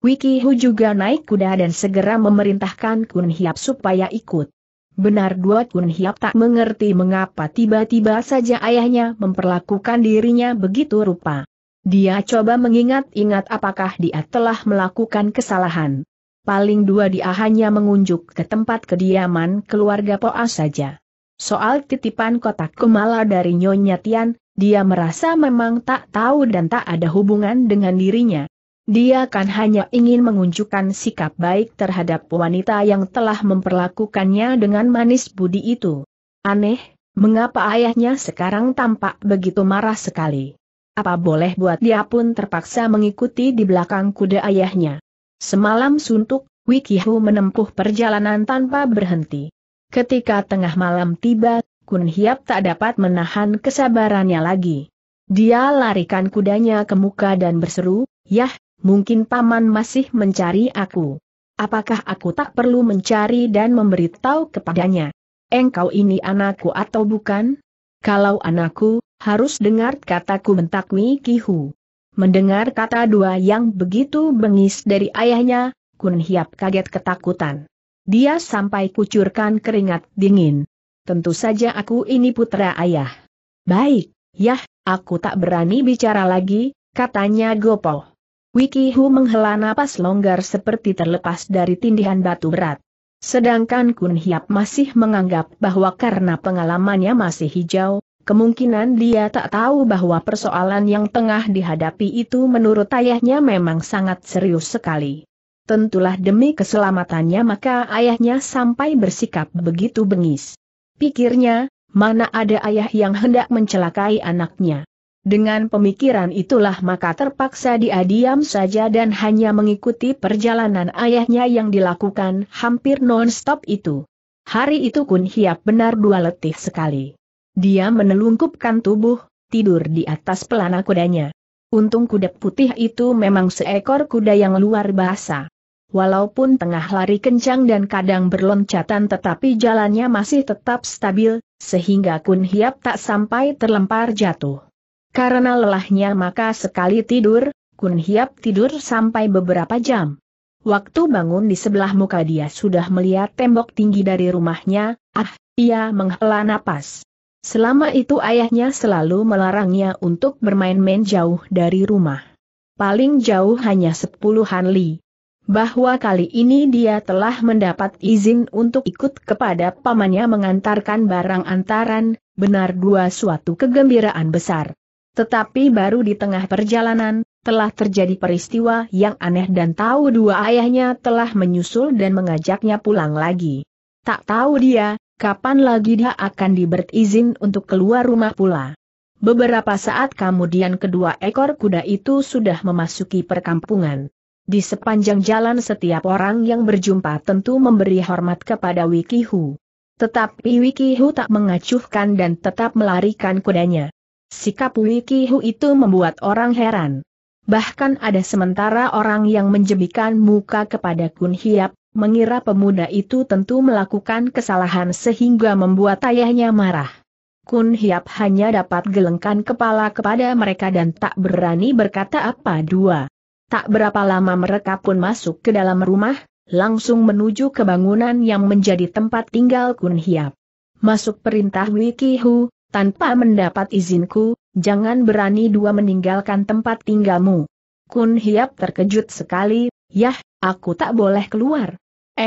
S1: Wiki Hu juga naik kuda dan segera memerintahkan Kun Hiap supaya ikut. Benar dua Kun Hiap tak mengerti mengapa tiba-tiba saja ayahnya memperlakukan dirinya begitu rupa. Dia coba mengingat-ingat apakah dia telah melakukan kesalahan. Paling dua dia hanya mengunjuk ke tempat kediaman keluarga Poa saja. Soal titipan kotak kumala dari Nyonya Tian, dia merasa memang tak tahu dan tak ada hubungan dengan dirinya. Dia kan hanya ingin mengunjukkan sikap baik terhadap wanita yang telah memperlakukannya dengan manis budi itu. Aneh, mengapa ayahnya sekarang tampak begitu marah sekali. Apa boleh buat dia pun terpaksa mengikuti di belakang kuda ayahnya. Semalam suntuk, Wikihu menempuh perjalanan tanpa berhenti. Ketika tengah malam tiba, Kun Hiap tak dapat menahan kesabarannya lagi. Dia larikan kudanya ke muka dan berseru, Yah, mungkin paman masih mencari aku. Apakah aku tak perlu mencari dan memberitahu kepadanya? Engkau ini anakku atau bukan? Kalau anakku, harus dengar kataku bentak Kihu. Mendengar kata dua yang begitu bengis dari ayahnya, Kun Hiap kaget ketakutan. Dia sampai kucurkan keringat dingin. Tentu saja aku ini putra ayah. Baik, yah, aku tak berani bicara lagi, katanya Gopo. Wikihu menghela napas longgar seperti terlepas dari tindihan batu berat. Sedangkan Kun Hiap masih menganggap bahwa karena pengalamannya masih hijau, kemungkinan dia tak tahu bahwa persoalan yang tengah dihadapi itu menurut ayahnya memang sangat serius sekali. Tentulah demi keselamatannya maka ayahnya sampai bersikap begitu bengis. Pikirnya, mana ada ayah yang hendak mencelakai anaknya. Dengan pemikiran itulah maka terpaksa dia diam saja dan hanya mengikuti perjalanan ayahnya yang dilakukan hampir non-stop itu. Hari itu Kun Hiap benar dua letih sekali. Dia menelungkupkan tubuh, tidur di atas pelana kudanya. Untung kuda putih itu memang seekor kuda yang luar biasa. Walaupun tengah lari kencang dan kadang berloncatan tetapi jalannya masih tetap stabil, sehingga Kun Hiap tak sampai terlempar jatuh. Karena lelahnya maka sekali tidur, Kun Hiap tidur sampai beberapa jam. Waktu bangun di sebelah muka dia sudah melihat tembok tinggi dari rumahnya, ah, ia menghela napas. Selama itu ayahnya selalu melarangnya untuk bermain-main jauh dari rumah. Paling jauh hanya sepuluhan li. Bahwa kali ini dia telah mendapat izin untuk ikut kepada pamannya mengantarkan barang antaran, benar dua suatu kegembiraan besar. Tetapi baru di tengah perjalanan, telah terjadi peristiwa yang aneh dan tahu dua ayahnya telah menyusul dan mengajaknya pulang lagi. Tak tahu dia, kapan lagi dia akan diberi izin untuk keluar rumah pula. Beberapa saat kemudian kedua ekor kuda itu sudah memasuki perkampungan. Di sepanjang jalan setiap orang yang berjumpa tentu memberi hormat kepada Wikihu. Tetapi Wikihu tak mengacuhkan dan tetap melarikan kudanya. Sikap Wikihu itu membuat orang heran. Bahkan ada sementara orang yang menjebikan muka kepada Kun Hiap, mengira pemuda itu tentu melakukan kesalahan sehingga membuat ayahnya marah. Kun Hiap hanya dapat gelengkan kepala kepada mereka dan tak berani berkata apa dua. Tak berapa lama mereka pun masuk ke dalam rumah, langsung menuju ke bangunan yang menjadi tempat tinggal Kun Hiap. Masuk perintah Wikihu, tanpa mendapat izinku, jangan berani dua meninggalkan tempat tinggalmu. Kun Hiap terkejut sekali, yah, aku tak boleh keluar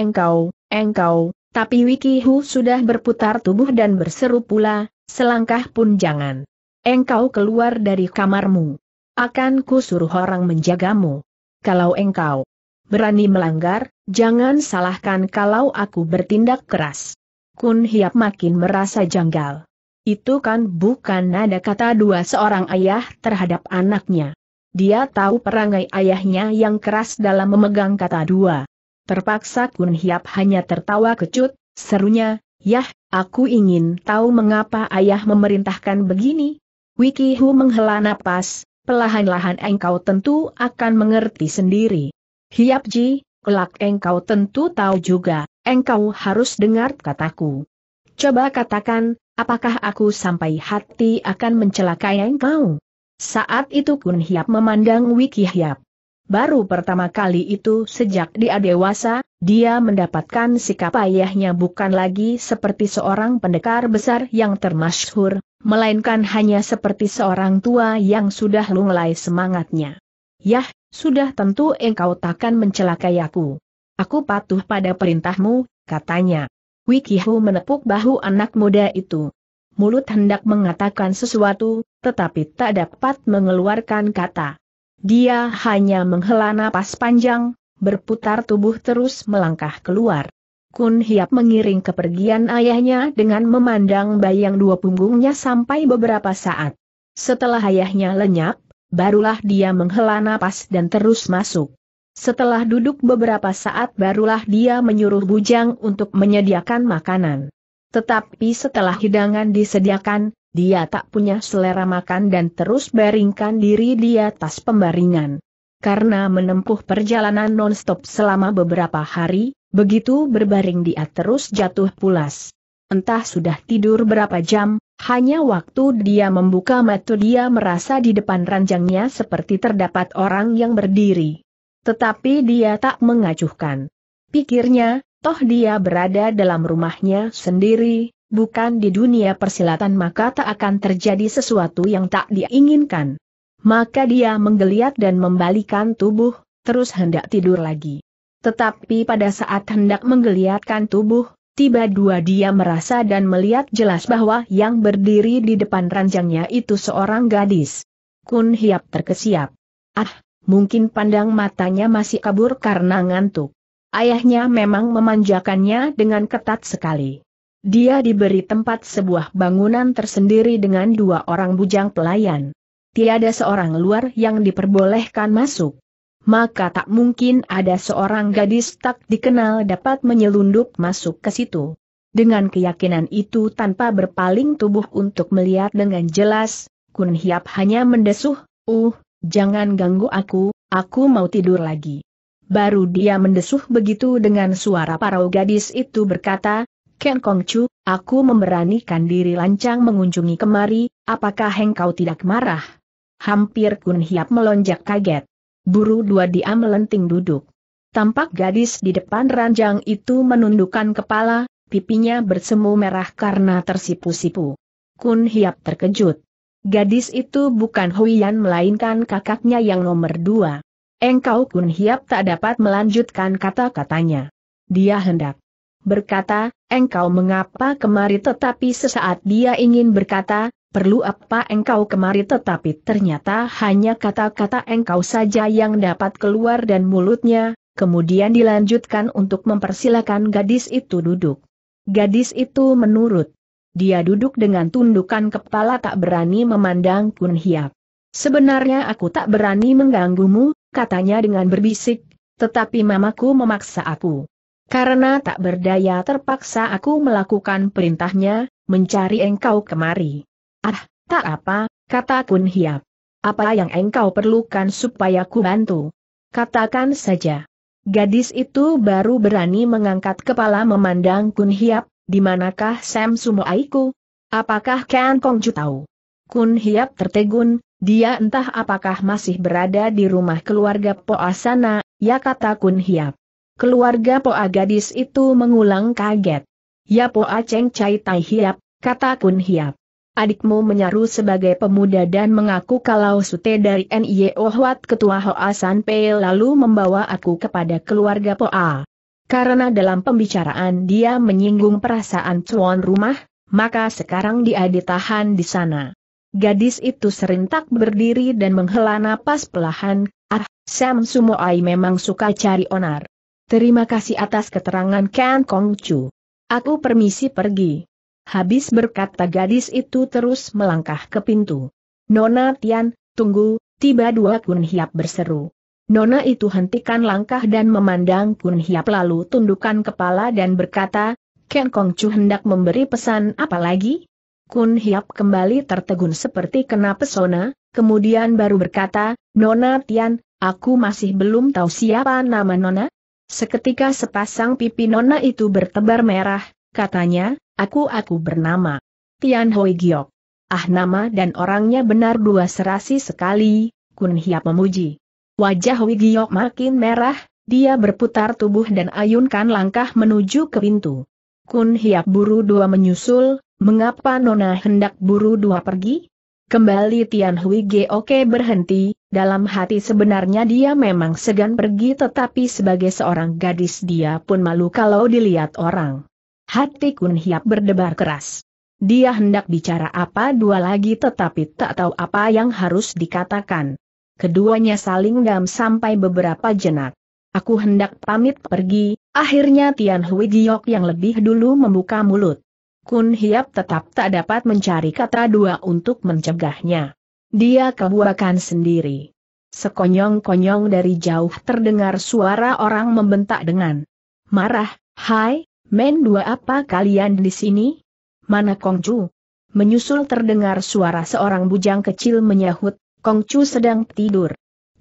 S1: engkau, engkau, tapi Wikihu sudah berputar tubuh dan berseru pula, selangkah pun jangan. Engkau keluar dari kamarmu. Akan ku suruh orang menjagamu. Kalau engkau berani melanggar, jangan salahkan kalau aku bertindak keras. Kun Hiap makin merasa janggal. Itu kan bukan nada kata dua seorang ayah terhadap anaknya. Dia tahu perangai ayahnya yang keras dalam memegang kata dua. Terpaksa Kun Hiap hanya tertawa kecut, serunya, Yah, aku ingin tahu mengapa ayah memerintahkan begini. Wiki Hu menghela napas, pelahan-lahan engkau tentu akan mengerti sendiri. Hiap Ji, kelak engkau tentu tahu juga, engkau harus dengar kataku. Coba katakan, apakah aku sampai hati akan mencelakai engkau? Saat itu Kun Hiap memandang Wiki Hiap. Baru pertama kali itu sejak dia dewasa, dia mendapatkan sikap ayahnya bukan lagi seperti seorang pendekar besar yang termasyhur, melainkan hanya seperti seorang tua yang sudah lunglai semangatnya. Yah, sudah tentu engkau takkan mencelakai aku. Aku patuh pada perintahmu, katanya. Wikihu menepuk bahu anak muda itu. Mulut hendak mengatakan sesuatu, tetapi tak dapat mengeluarkan kata. Dia hanya menghela napas panjang, berputar tubuh terus melangkah keluar. Kun Hiap mengiring kepergian ayahnya dengan memandang bayang dua punggungnya sampai beberapa saat. Setelah ayahnya lenyap, barulah dia menghela napas dan terus masuk. Setelah duduk beberapa saat barulah dia menyuruh Bujang untuk menyediakan makanan. Tetapi setelah hidangan disediakan, dia tak punya selera makan dan terus baringkan diri di atas pembaringan. Karena menempuh perjalanan non-stop selama beberapa hari, begitu berbaring dia terus jatuh pulas. Entah sudah tidur berapa jam, hanya waktu dia membuka mata dia merasa di depan ranjangnya seperti terdapat orang yang berdiri. Tetapi dia tak mengacuhkan. Pikirnya, toh dia berada dalam rumahnya sendiri, bukan di dunia persilatan maka tak akan terjadi sesuatu yang tak diinginkan. Maka dia menggeliat dan membalikan tubuh, terus hendak tidur lagi. Tetapi pada saat hendak menggeliatkan tubuh, tiba dua dia merasa dan melihat jelas bahwa yang berdiri di depan ranjangnya itu seorang gadis. Kun Hiap terkesiap. Ah, mungkin pandang matanya masih kabur karena ngantuk. Ayahnya memang memanjakannya dengan ketat sekali. Dia diberi tempat sebuah bangunan tersendiri dengan dua orang bujang pelayan. Tiada seorang luar yang diperbolehkan masuk. Maka tak mungkin ada seorang gadis tak dikenal dapat menyelundup masuk ke situ. Dengan keyakinan itu tanpa berpaling tubuh untuk melihat dengan jelas, Kun Hiap hanya mendesuh, uh, jangan ganggu aku, aku mau tidur lagi. Baru dia mendesuh begitu dengan suara parau gadis itu berkata, Ken Kongcu, aku memberanikan diri lancang mengunjungi kemari, apakah engkau tidak marah? Hampir Kun Hiap melonjak kaget. Buru dua dia melenting duduk. Tampak gadis di depan ranjang itu menundukkan kepala, pipinya bersemu merah karena tersipu-sipu. Kun Hiap terkejut. Gadis itu bukan Huiyan melainkan kakaknya yang nomor dua. Engkau Kun Hiap tak dapat melanjutkan kata-katanya. Dia hendak berkata, engkau mengapa kemari tetapi sesaat dia ingin berkata, perlu apa engkau kemari tetapi ternyata hanya kata-kata engkau saja yang dapat keluar dan mulutnya, kemudian dilanjutkan untuk mempersilahkan gadis itu duduk. Gadis itu menurut. Dia duduk dengan tundukan kepala tak berani memandang Kun Hiap. Sebenarnya aku tak berani mengganggumu, katanya dengan berbisik, tetapi mamaku memaksa aku. Karena tak berdaya terpaksa aku melakukan perintahnya, mencari engkau kemari. Ah, tak apa, kata Kun Hiap. Apa yang engkau perlukan supaya ku bantu? Katakan saja. Gadis itu baru berani mengangkat kepala memandang Kun Hiap, di manakah Sam Sumoaiku? Apakah Ken Kongju tahu? Kun Hiap tertegun, dia entah apakah masih berada di rumah keluarga Poasana, ya kata Kun Hiap. Keluarga Poa gadis itu mengulang kaget. Ya Poa Cheng Chai Tai Hiap, kata Kun Hiap. Adikmu menyaru sebagai pemuda dan mengaku kalau sute dari NIO e Huat Ketua Hoa San Pei lalu membawa aku kepada keluarga Poa. Karena dalam pembicaraan dia menyinggung perasaan tuan rumah, maka sekarang dia ditahan di sana. Gadis itu serintak berdiri dan menghela napas pelahan, ah, Sam Sumoai memang suka cari onar. Terima kasih atas keterangan Ken Kong Chu. Aku permisi pergi. Habis berkata gadis itu terus melangkah ke pintu. Nona Tian, tunggu, tiba dua Kun Hiap berseru. Nona itu hentikan langkah dan memandang Kun Hiap lalu tundukkan kepala dan berkata, Ken Kong Chu hendak memberi pesan apa lagi? Kun Hiap kembali tertegun seperti kena pesona, kemudian baru berkata, Nona Tian, aku masih belum tahu siapa nama Nona, Seketika sepasang pipi nona itu bertebar merah, katanya, aku-aku bernama. Tian Hoi Giok. Ah nama dan orangnya benar dua serasi sekali, Kun Hiap memuji. Wajah Hoi Giok makin merah, dia berputar tubuh dan ayunkan langkah menuju ke pintu. Kun Hiap buru dua menyusul, mengapa Nona hendak buru dua pergi? Kembali Tian Hui Geoke berhenti, dalam hati sebenarnya dia memang segan pergi tetapi sebagai seorang gadis dia pun malu kalau dilihat orang. Hati Kun Hiap berdebar keras. Dia hendak bicara apa dua lagi tetapi tak tahu apa yang harus dikatakan. Keduanya saling dam sampai beberapa jenak. Aku hendak pamit pergi, akhirnya Tian Hui Giok yang lebih dulu membuka mulut. Kun Hiap tetap tak dapat mencari kata dua untuk mencegahnya. Dia kebuakan sendiri. Sekonyong-konyong dari jauh terdengar suara orang membentak dengan marah, Hai, men dua apa kalian di sini? Mana Kongcu? Menyusul terdengar suara seorang bujang kecil menyahut, Kongcu sedang tidur.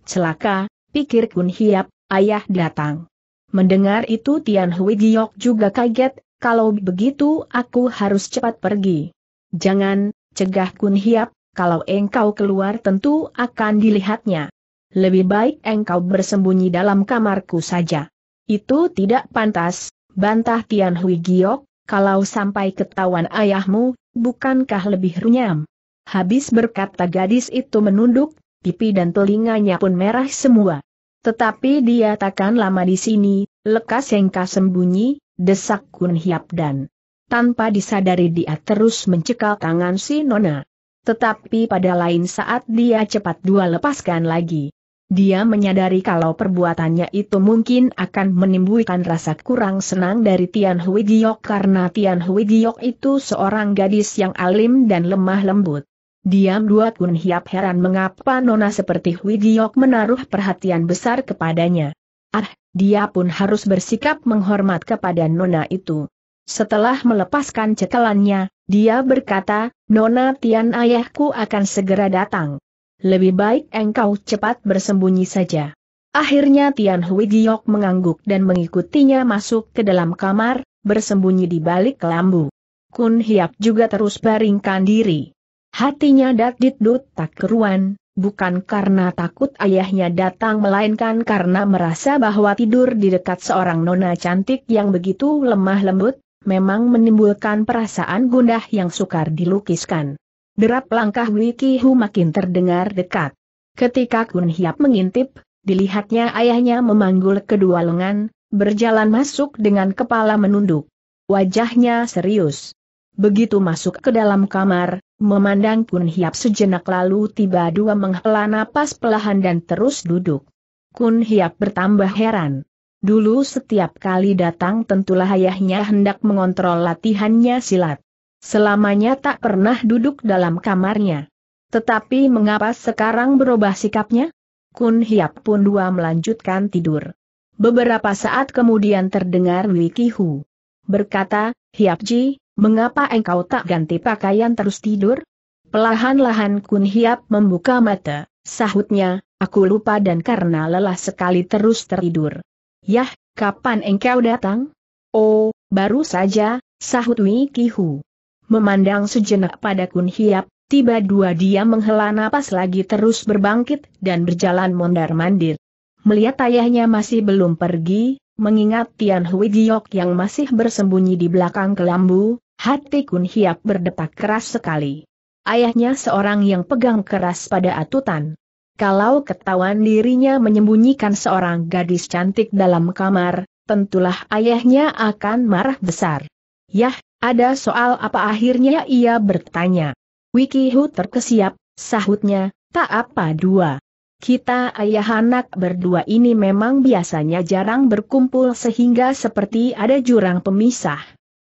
S1: Celaka, pikir Kun Hiap, ayah datang. Mendengar itu Tian Hui Giok juga kaget, kalau begitu aku harus cepat pergi. Jangan, cegah Kun Hiap, kalau engkau keluar tentu akan dilihatnya. Lebih baik engkau bersembunyi dalam kamarku saja. Itu tidak pantas, bantah Tian Hui Giok, kalau sampai ketahuan ayahmu, bukankah lebih runyam? Habis berkata gadis itu menunduk, pipi dan telinganya pun merah semua. Tetapi dia takkan lama di sini, lekas engkau sembunyi, desak Kun Hiap dan tanpa disadari dia terus mencekal tangan si Nona. Tetapi pada lain saat dia cepat dua lepaskan lagi. Dia menyadari kalau perbuatannya itu mungkin akan menimbulkan rasa kurang senang dari Tian Hui Giok karena Tian Hui Giok itu seorang gadis yang alim dan lemah lembut. Diam dua kun hiap heran mengapa Nona seperti Hui Giok menaruh perhatian besar kepadanya. Ah, dia pun harus bersikap menghormat kepada Nona itu. Setelah melepaskan cekalannya, dia berkata, Nona Tian ayahku akan segera datang. Lebih baik engkau cepat bersembunyi saja. Akhirnya Tian Hui Giok mengangguk dan mengikutinya masuk ke dalam kamar, bersembunyi di balik kelambu. Kun Hiap juga terus baringkan diri. Hatinya datit tak keruan, bukan karena takut ayahnya datang melainkan karena merasa bahwa tidur di dekat seorang nona cantik yang begitu lemah lembut, memang menimbulkan perasaan gundah yang sukar dilukiskan. Derap langkah Wiki Hu makin terdengar dekat. Ketika Kun Hiap mengintip, dilihatnya ayahnya memanggul kedua lengan, berjalan masuk dengan kepala menunduk. Wajahnya serius. Begitu masuk ke dalam kamar, memandang Kun Hiap sejenak lalu tiba dua menghela napas pelahan dan terus duduk. Kun Hiap bertambah heran. Dulu setiap kali datang tentulah ayahnya hendak mengontrol latihannya silat. Selamanya tak pernah duduk dalam kamarnya. Tetapi mengapa sekarang berubah sikapnya? Kun Hiap pun dua melanjutkan tidur. Beberapa saat kemudian terdengar Wikihu berkata, Hiap Ji, mengapa engkau tak ganti pakaian terus tidur? Pelahan-lahan Kun Hiap membuka mata, sahutnya, aku lupa dan karena lelah sekali terus tertidur. Yah, kapan engkau datang? Oh, baru saja, sahut Kihu. Memandang sejenak pada Kun Hiap, tiba dua dia menghela napas lagi terus berbangkit dan berjalan mondar-mandir. Melihat ayahnya masih belum pergi, mengingat Tian Hui Giok yang masih bersembunyi di belakang kelambu, hati Kun Hiap berdetak keras sekali. Ayahnya seorang yang pegang keras pada atutan. Kalau ketahuan dirinya menyembunyikan seorang gadis cantik dalam kamar, tentulah ayahnya akan marah besar. Yah, ada soal apa akhirnya ia bertanya. Wiki Hu terkesiap, sahutnya, tak apa dua. Kita ayah anak berdua ini memang biasanya jarang berkumpul sehingga seperti ada jurang pemisah.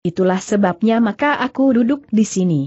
S1: Itulah sebabnya maka aku duduk di sini.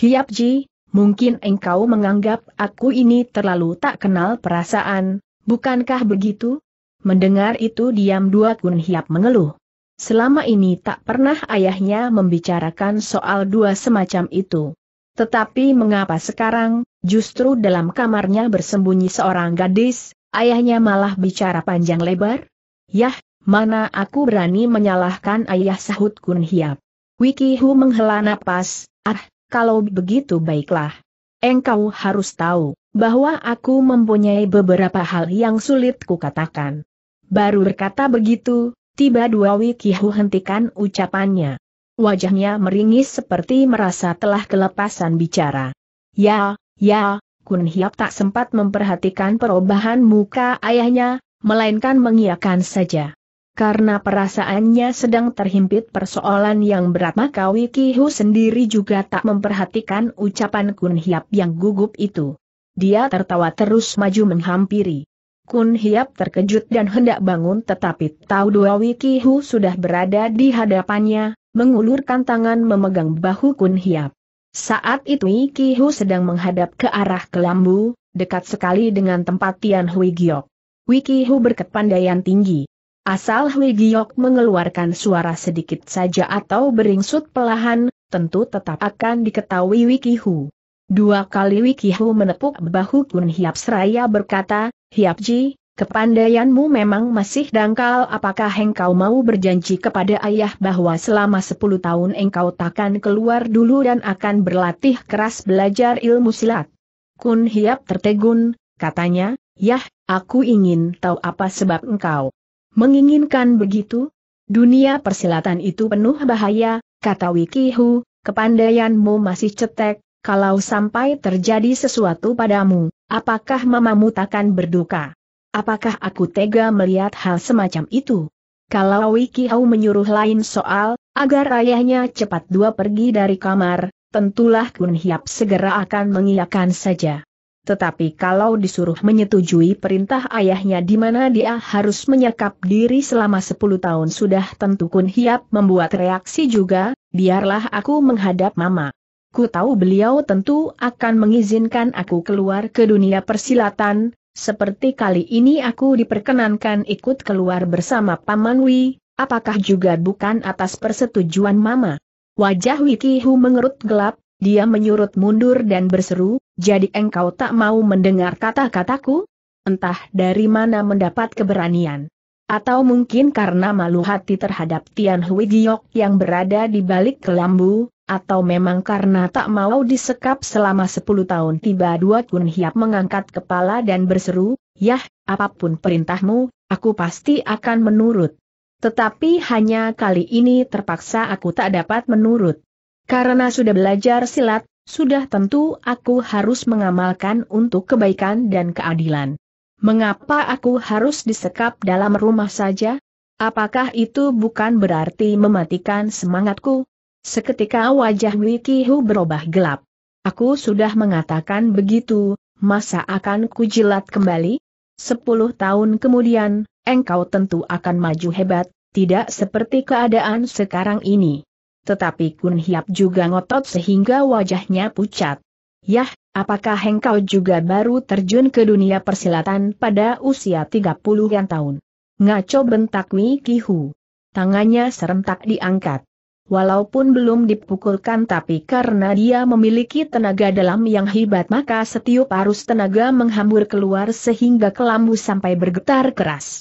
S1: Hiap Ji, mungkin engkau menganggap aku ini terlalu tak kenal perasaan, bukankah begitu? Mendengar itu diam dua kun hiap mengeluh. Selama ini tak pernah ayahnya membicarakan soal dua semacam itu. Tetapi mengapa sekarang, justru dalam kamarnya bersembunyi seorang gadis, ayahnya malah bicara panjang lebar? Yah, mana aku berani menyalahkan ayah sahut Kun Hiap. Wiki menghela napas, ah, kalau begitu baiklah. Engkau harus tahu, bahwa aku mempunyai beberapa hal yang sulit kukatakan. Baru berkata begitu, tiba dua Wikihu hentikan ucapannya. Wajahnya meringis seperti merasa telah kelepasan bicara. Ya, ya, Kun Hiap tak sempat memperhatikan perubahan muka ayahnya, melainkan mengiakan saja. Karena perasaannya sedang terhimpit persoalan yang berat maka Wikihu sendiri juga tak memperhatikan ucapan Kun Hiap yang gugup itu. Dia tertawa terus maju menghampiri. Kun Hiap terkejut dan hendak bangun tetapi tahu dua Wikihu sudah berada di hadapannya, mengulurkan tangan memegang bahu Kun Hiap. Saat itu Wikihu sedang menghadap ke arah kelambu, dekat sekali dengan tempat Tian Hui Giok. Wikihu berkepandaian tinggi. Asal Hui Giok mengeluarkan suara sedikit saja atau beringsut pelahan, tentu tetap akan diketahui Wiki Hu. Dua kali Wiki Hu menepuk bahu Kun Hiap Seraya berkata, Hiap Ji, kepandaianmu memang masih dangkal apakah engkau mau berjanji kepada ayah bahwa selama 10 tahun engkau takkan keluar dulu dan akan berlatih keras belajar ilmu silat. Kun Hiap tertegun, katanya, Yah, aku ingin tahu apa sebab engkau Menginginkan begitu? Dunia persilatan itu penuh bahaya, kata Wikihu, kepandaianmu masih cetek, kalau sampai terjadi sesuatu padamu, apakah mamamu takkan berduka? Apakah aku tega melihat hal semacam itu? Kalau Wikihau menyuruh lain soal, agar ayahnya cepat dua pergi dari kamar, tentulah Kun Hiap segera akan mengiyakan saja. Tetapi kalau disuruh menyetujui perintah ayahnya di mana dia harus menyekap diri selama 10 tahun sudah tentu Kun Hiap membuat reaksi juga, biarlah aku menghadap mama. Ku tahu beliau tentu akan mengizinkan aku keluar ke dunia persilatan, seperti kali ini aku diperkenankan ikut keluar bersama Paman Wi, apakah juga bukan atas persetujuan mama? Wajah Wiki Hu mengerut gelap, dia menyurut mundur dan berseru, jadi engkau tak mau mendengar kata-kataku? Entah dari mana mendapat keberanian. Atau mungkin karena malu hati terhadap Tian Hui Giok yang berada di balik kelambu, atau memang karena tak mau disekap selama 10 tahun tiba dua Kun Hiap mengangkat kepala dan berseru, Yah, apapun perintahmu, aku pasti akan menurut. Tetapi hanya kali ini terpaksa aku tak dapat menurut. Karena sudah belajar silat, sudah tentu aku harus mengamalkan untuk kebaikan dan keadilan. Mengapa aku harus disekap dalam rumah saja? Apakah itu bukan berarti mematikan semangatku? Seketika wajah Wikihu berubah gelap. Aku sudah mengatakan begitu, masa akan kujilat kembali? Sepuluh tahun kemudian, engkau tentu akan maju hebat, tidak seperti keadaan sekarang ini tetapi Kun Hiap juga ngotot sehingga wajahnya pucat. Yah, apakah engkau juga baru terjun ke dunia persilatan pada usia 30-an tahun? Ngaco bentak Kihu. Tangannya serentak diangkat. Walaupun belum dipukulkan tapi karena dia memiliki tenaga dalam yang hebat maka setiup arus tenaga menghambur keluar sehingga kelambu sampai bergetar keras.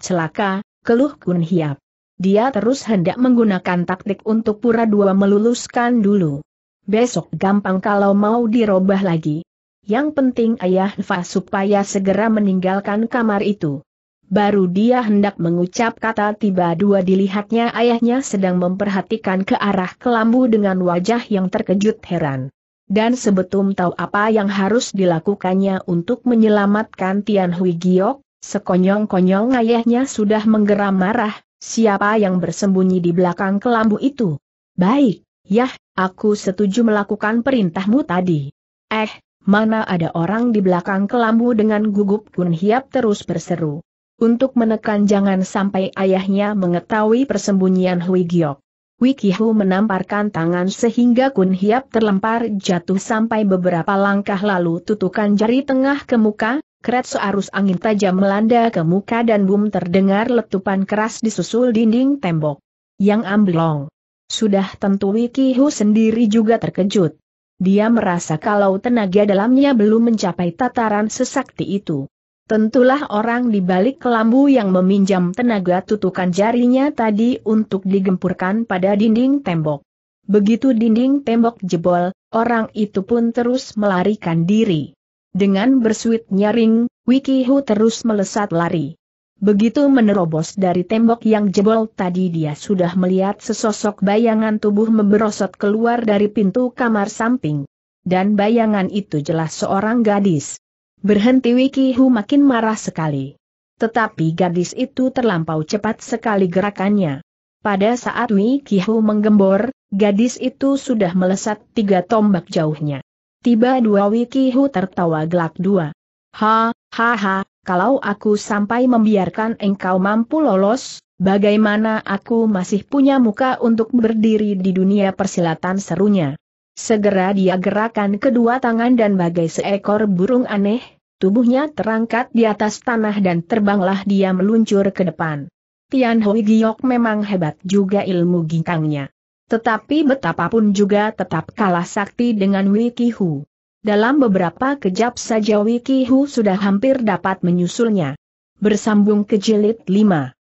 S1: Celaka, keluh Kun Hiap. Dia terus hendak menggunakan taktik untuk pura dua meluluskan dulu. Besok gampang kalau mau dirobah lagi. Yang penting ayah Fa supaya segera meninggalkan kamar itu. Baru dia hendak mengucap kata tiba dua dilihatnya ayahnya sedang memperhatikan ke arah kelambu dengan wajah yang terkejut heran. Dan sebetum tahu apa yang harus dilakukannya untuk menyelamatkan Tian Hui Giok, sekonyong-konyong ayahnya sudah menggeram marah, Siapa yang bersembunyi di belakang kelambu itu? Baik, yah, aku setuju melakukan perintahmu tadi. Eh, mana ada orang di belakang kelambu dengan gugup Kun Hiap terus berseru. Untuk menekan jangan sampai ayahnya mengetahui persembunyian Hui Giok. Wikihu menamparkan tangan sehingga Kun Hiap terlempar jatuh sampai beberapa langkah lalu tutukan jari tengah ke muka, Kret searus angin tajam melanda ke muka dan bum terdengar letupan keras disusul dinding tembok. Yang amblong. Sudah tentu Wiki sendiri juga terkejut. Dia merasa kalau tenaga dalamnya belum mencapai tataran sesakti itu. Tentulah orang di balik kelambu yang meminjam tenaga tutukan jarinya tadi untuk digempurkan pada dinding tembok. Begitu dinding tembok jebol, orang itu pun terus melarikan diri. Dengan bersuit nyaring, Wiki Hu terus melesat lari. Begitu menerobos dari tembok yang jebol tadi dia sudah melihat sesosok bayangan tubuh memberosot keluar dari pintu kamar samping. Dan bayangan itu jelas seorang gadis. Berhenti Wiki Hu makin marah sekali. Tetapi gadis itu terlampau cepat sekali gerakannya. Pada saat Wiki Hu menggembor, gadis itu sudah melesat tiga tombak jauhnya. Tiba dua Wikihu tertawa gelak dua. Ha, ha ha, kalau aku sampai membiarkan engkau mampu lolos, bagaimana aku masih punya muka untuk berdiri di dunia persilatan serunya. Segera dia gerakan kedua tangan dan bagai seekor burung aneh, tubuhnya terangkat di atas tanah dan terbanglah dia meluncur ke depan. Tian Hui Giok memang hebat juga ilmu gintangnya. Tetapi betapapun juga tetap kalah sakti dengan Wiki Hu. Dalam beberapa kejap saja Wiki Hu sudah hampir dapat menyusulnya. Bersambung ke jilid 5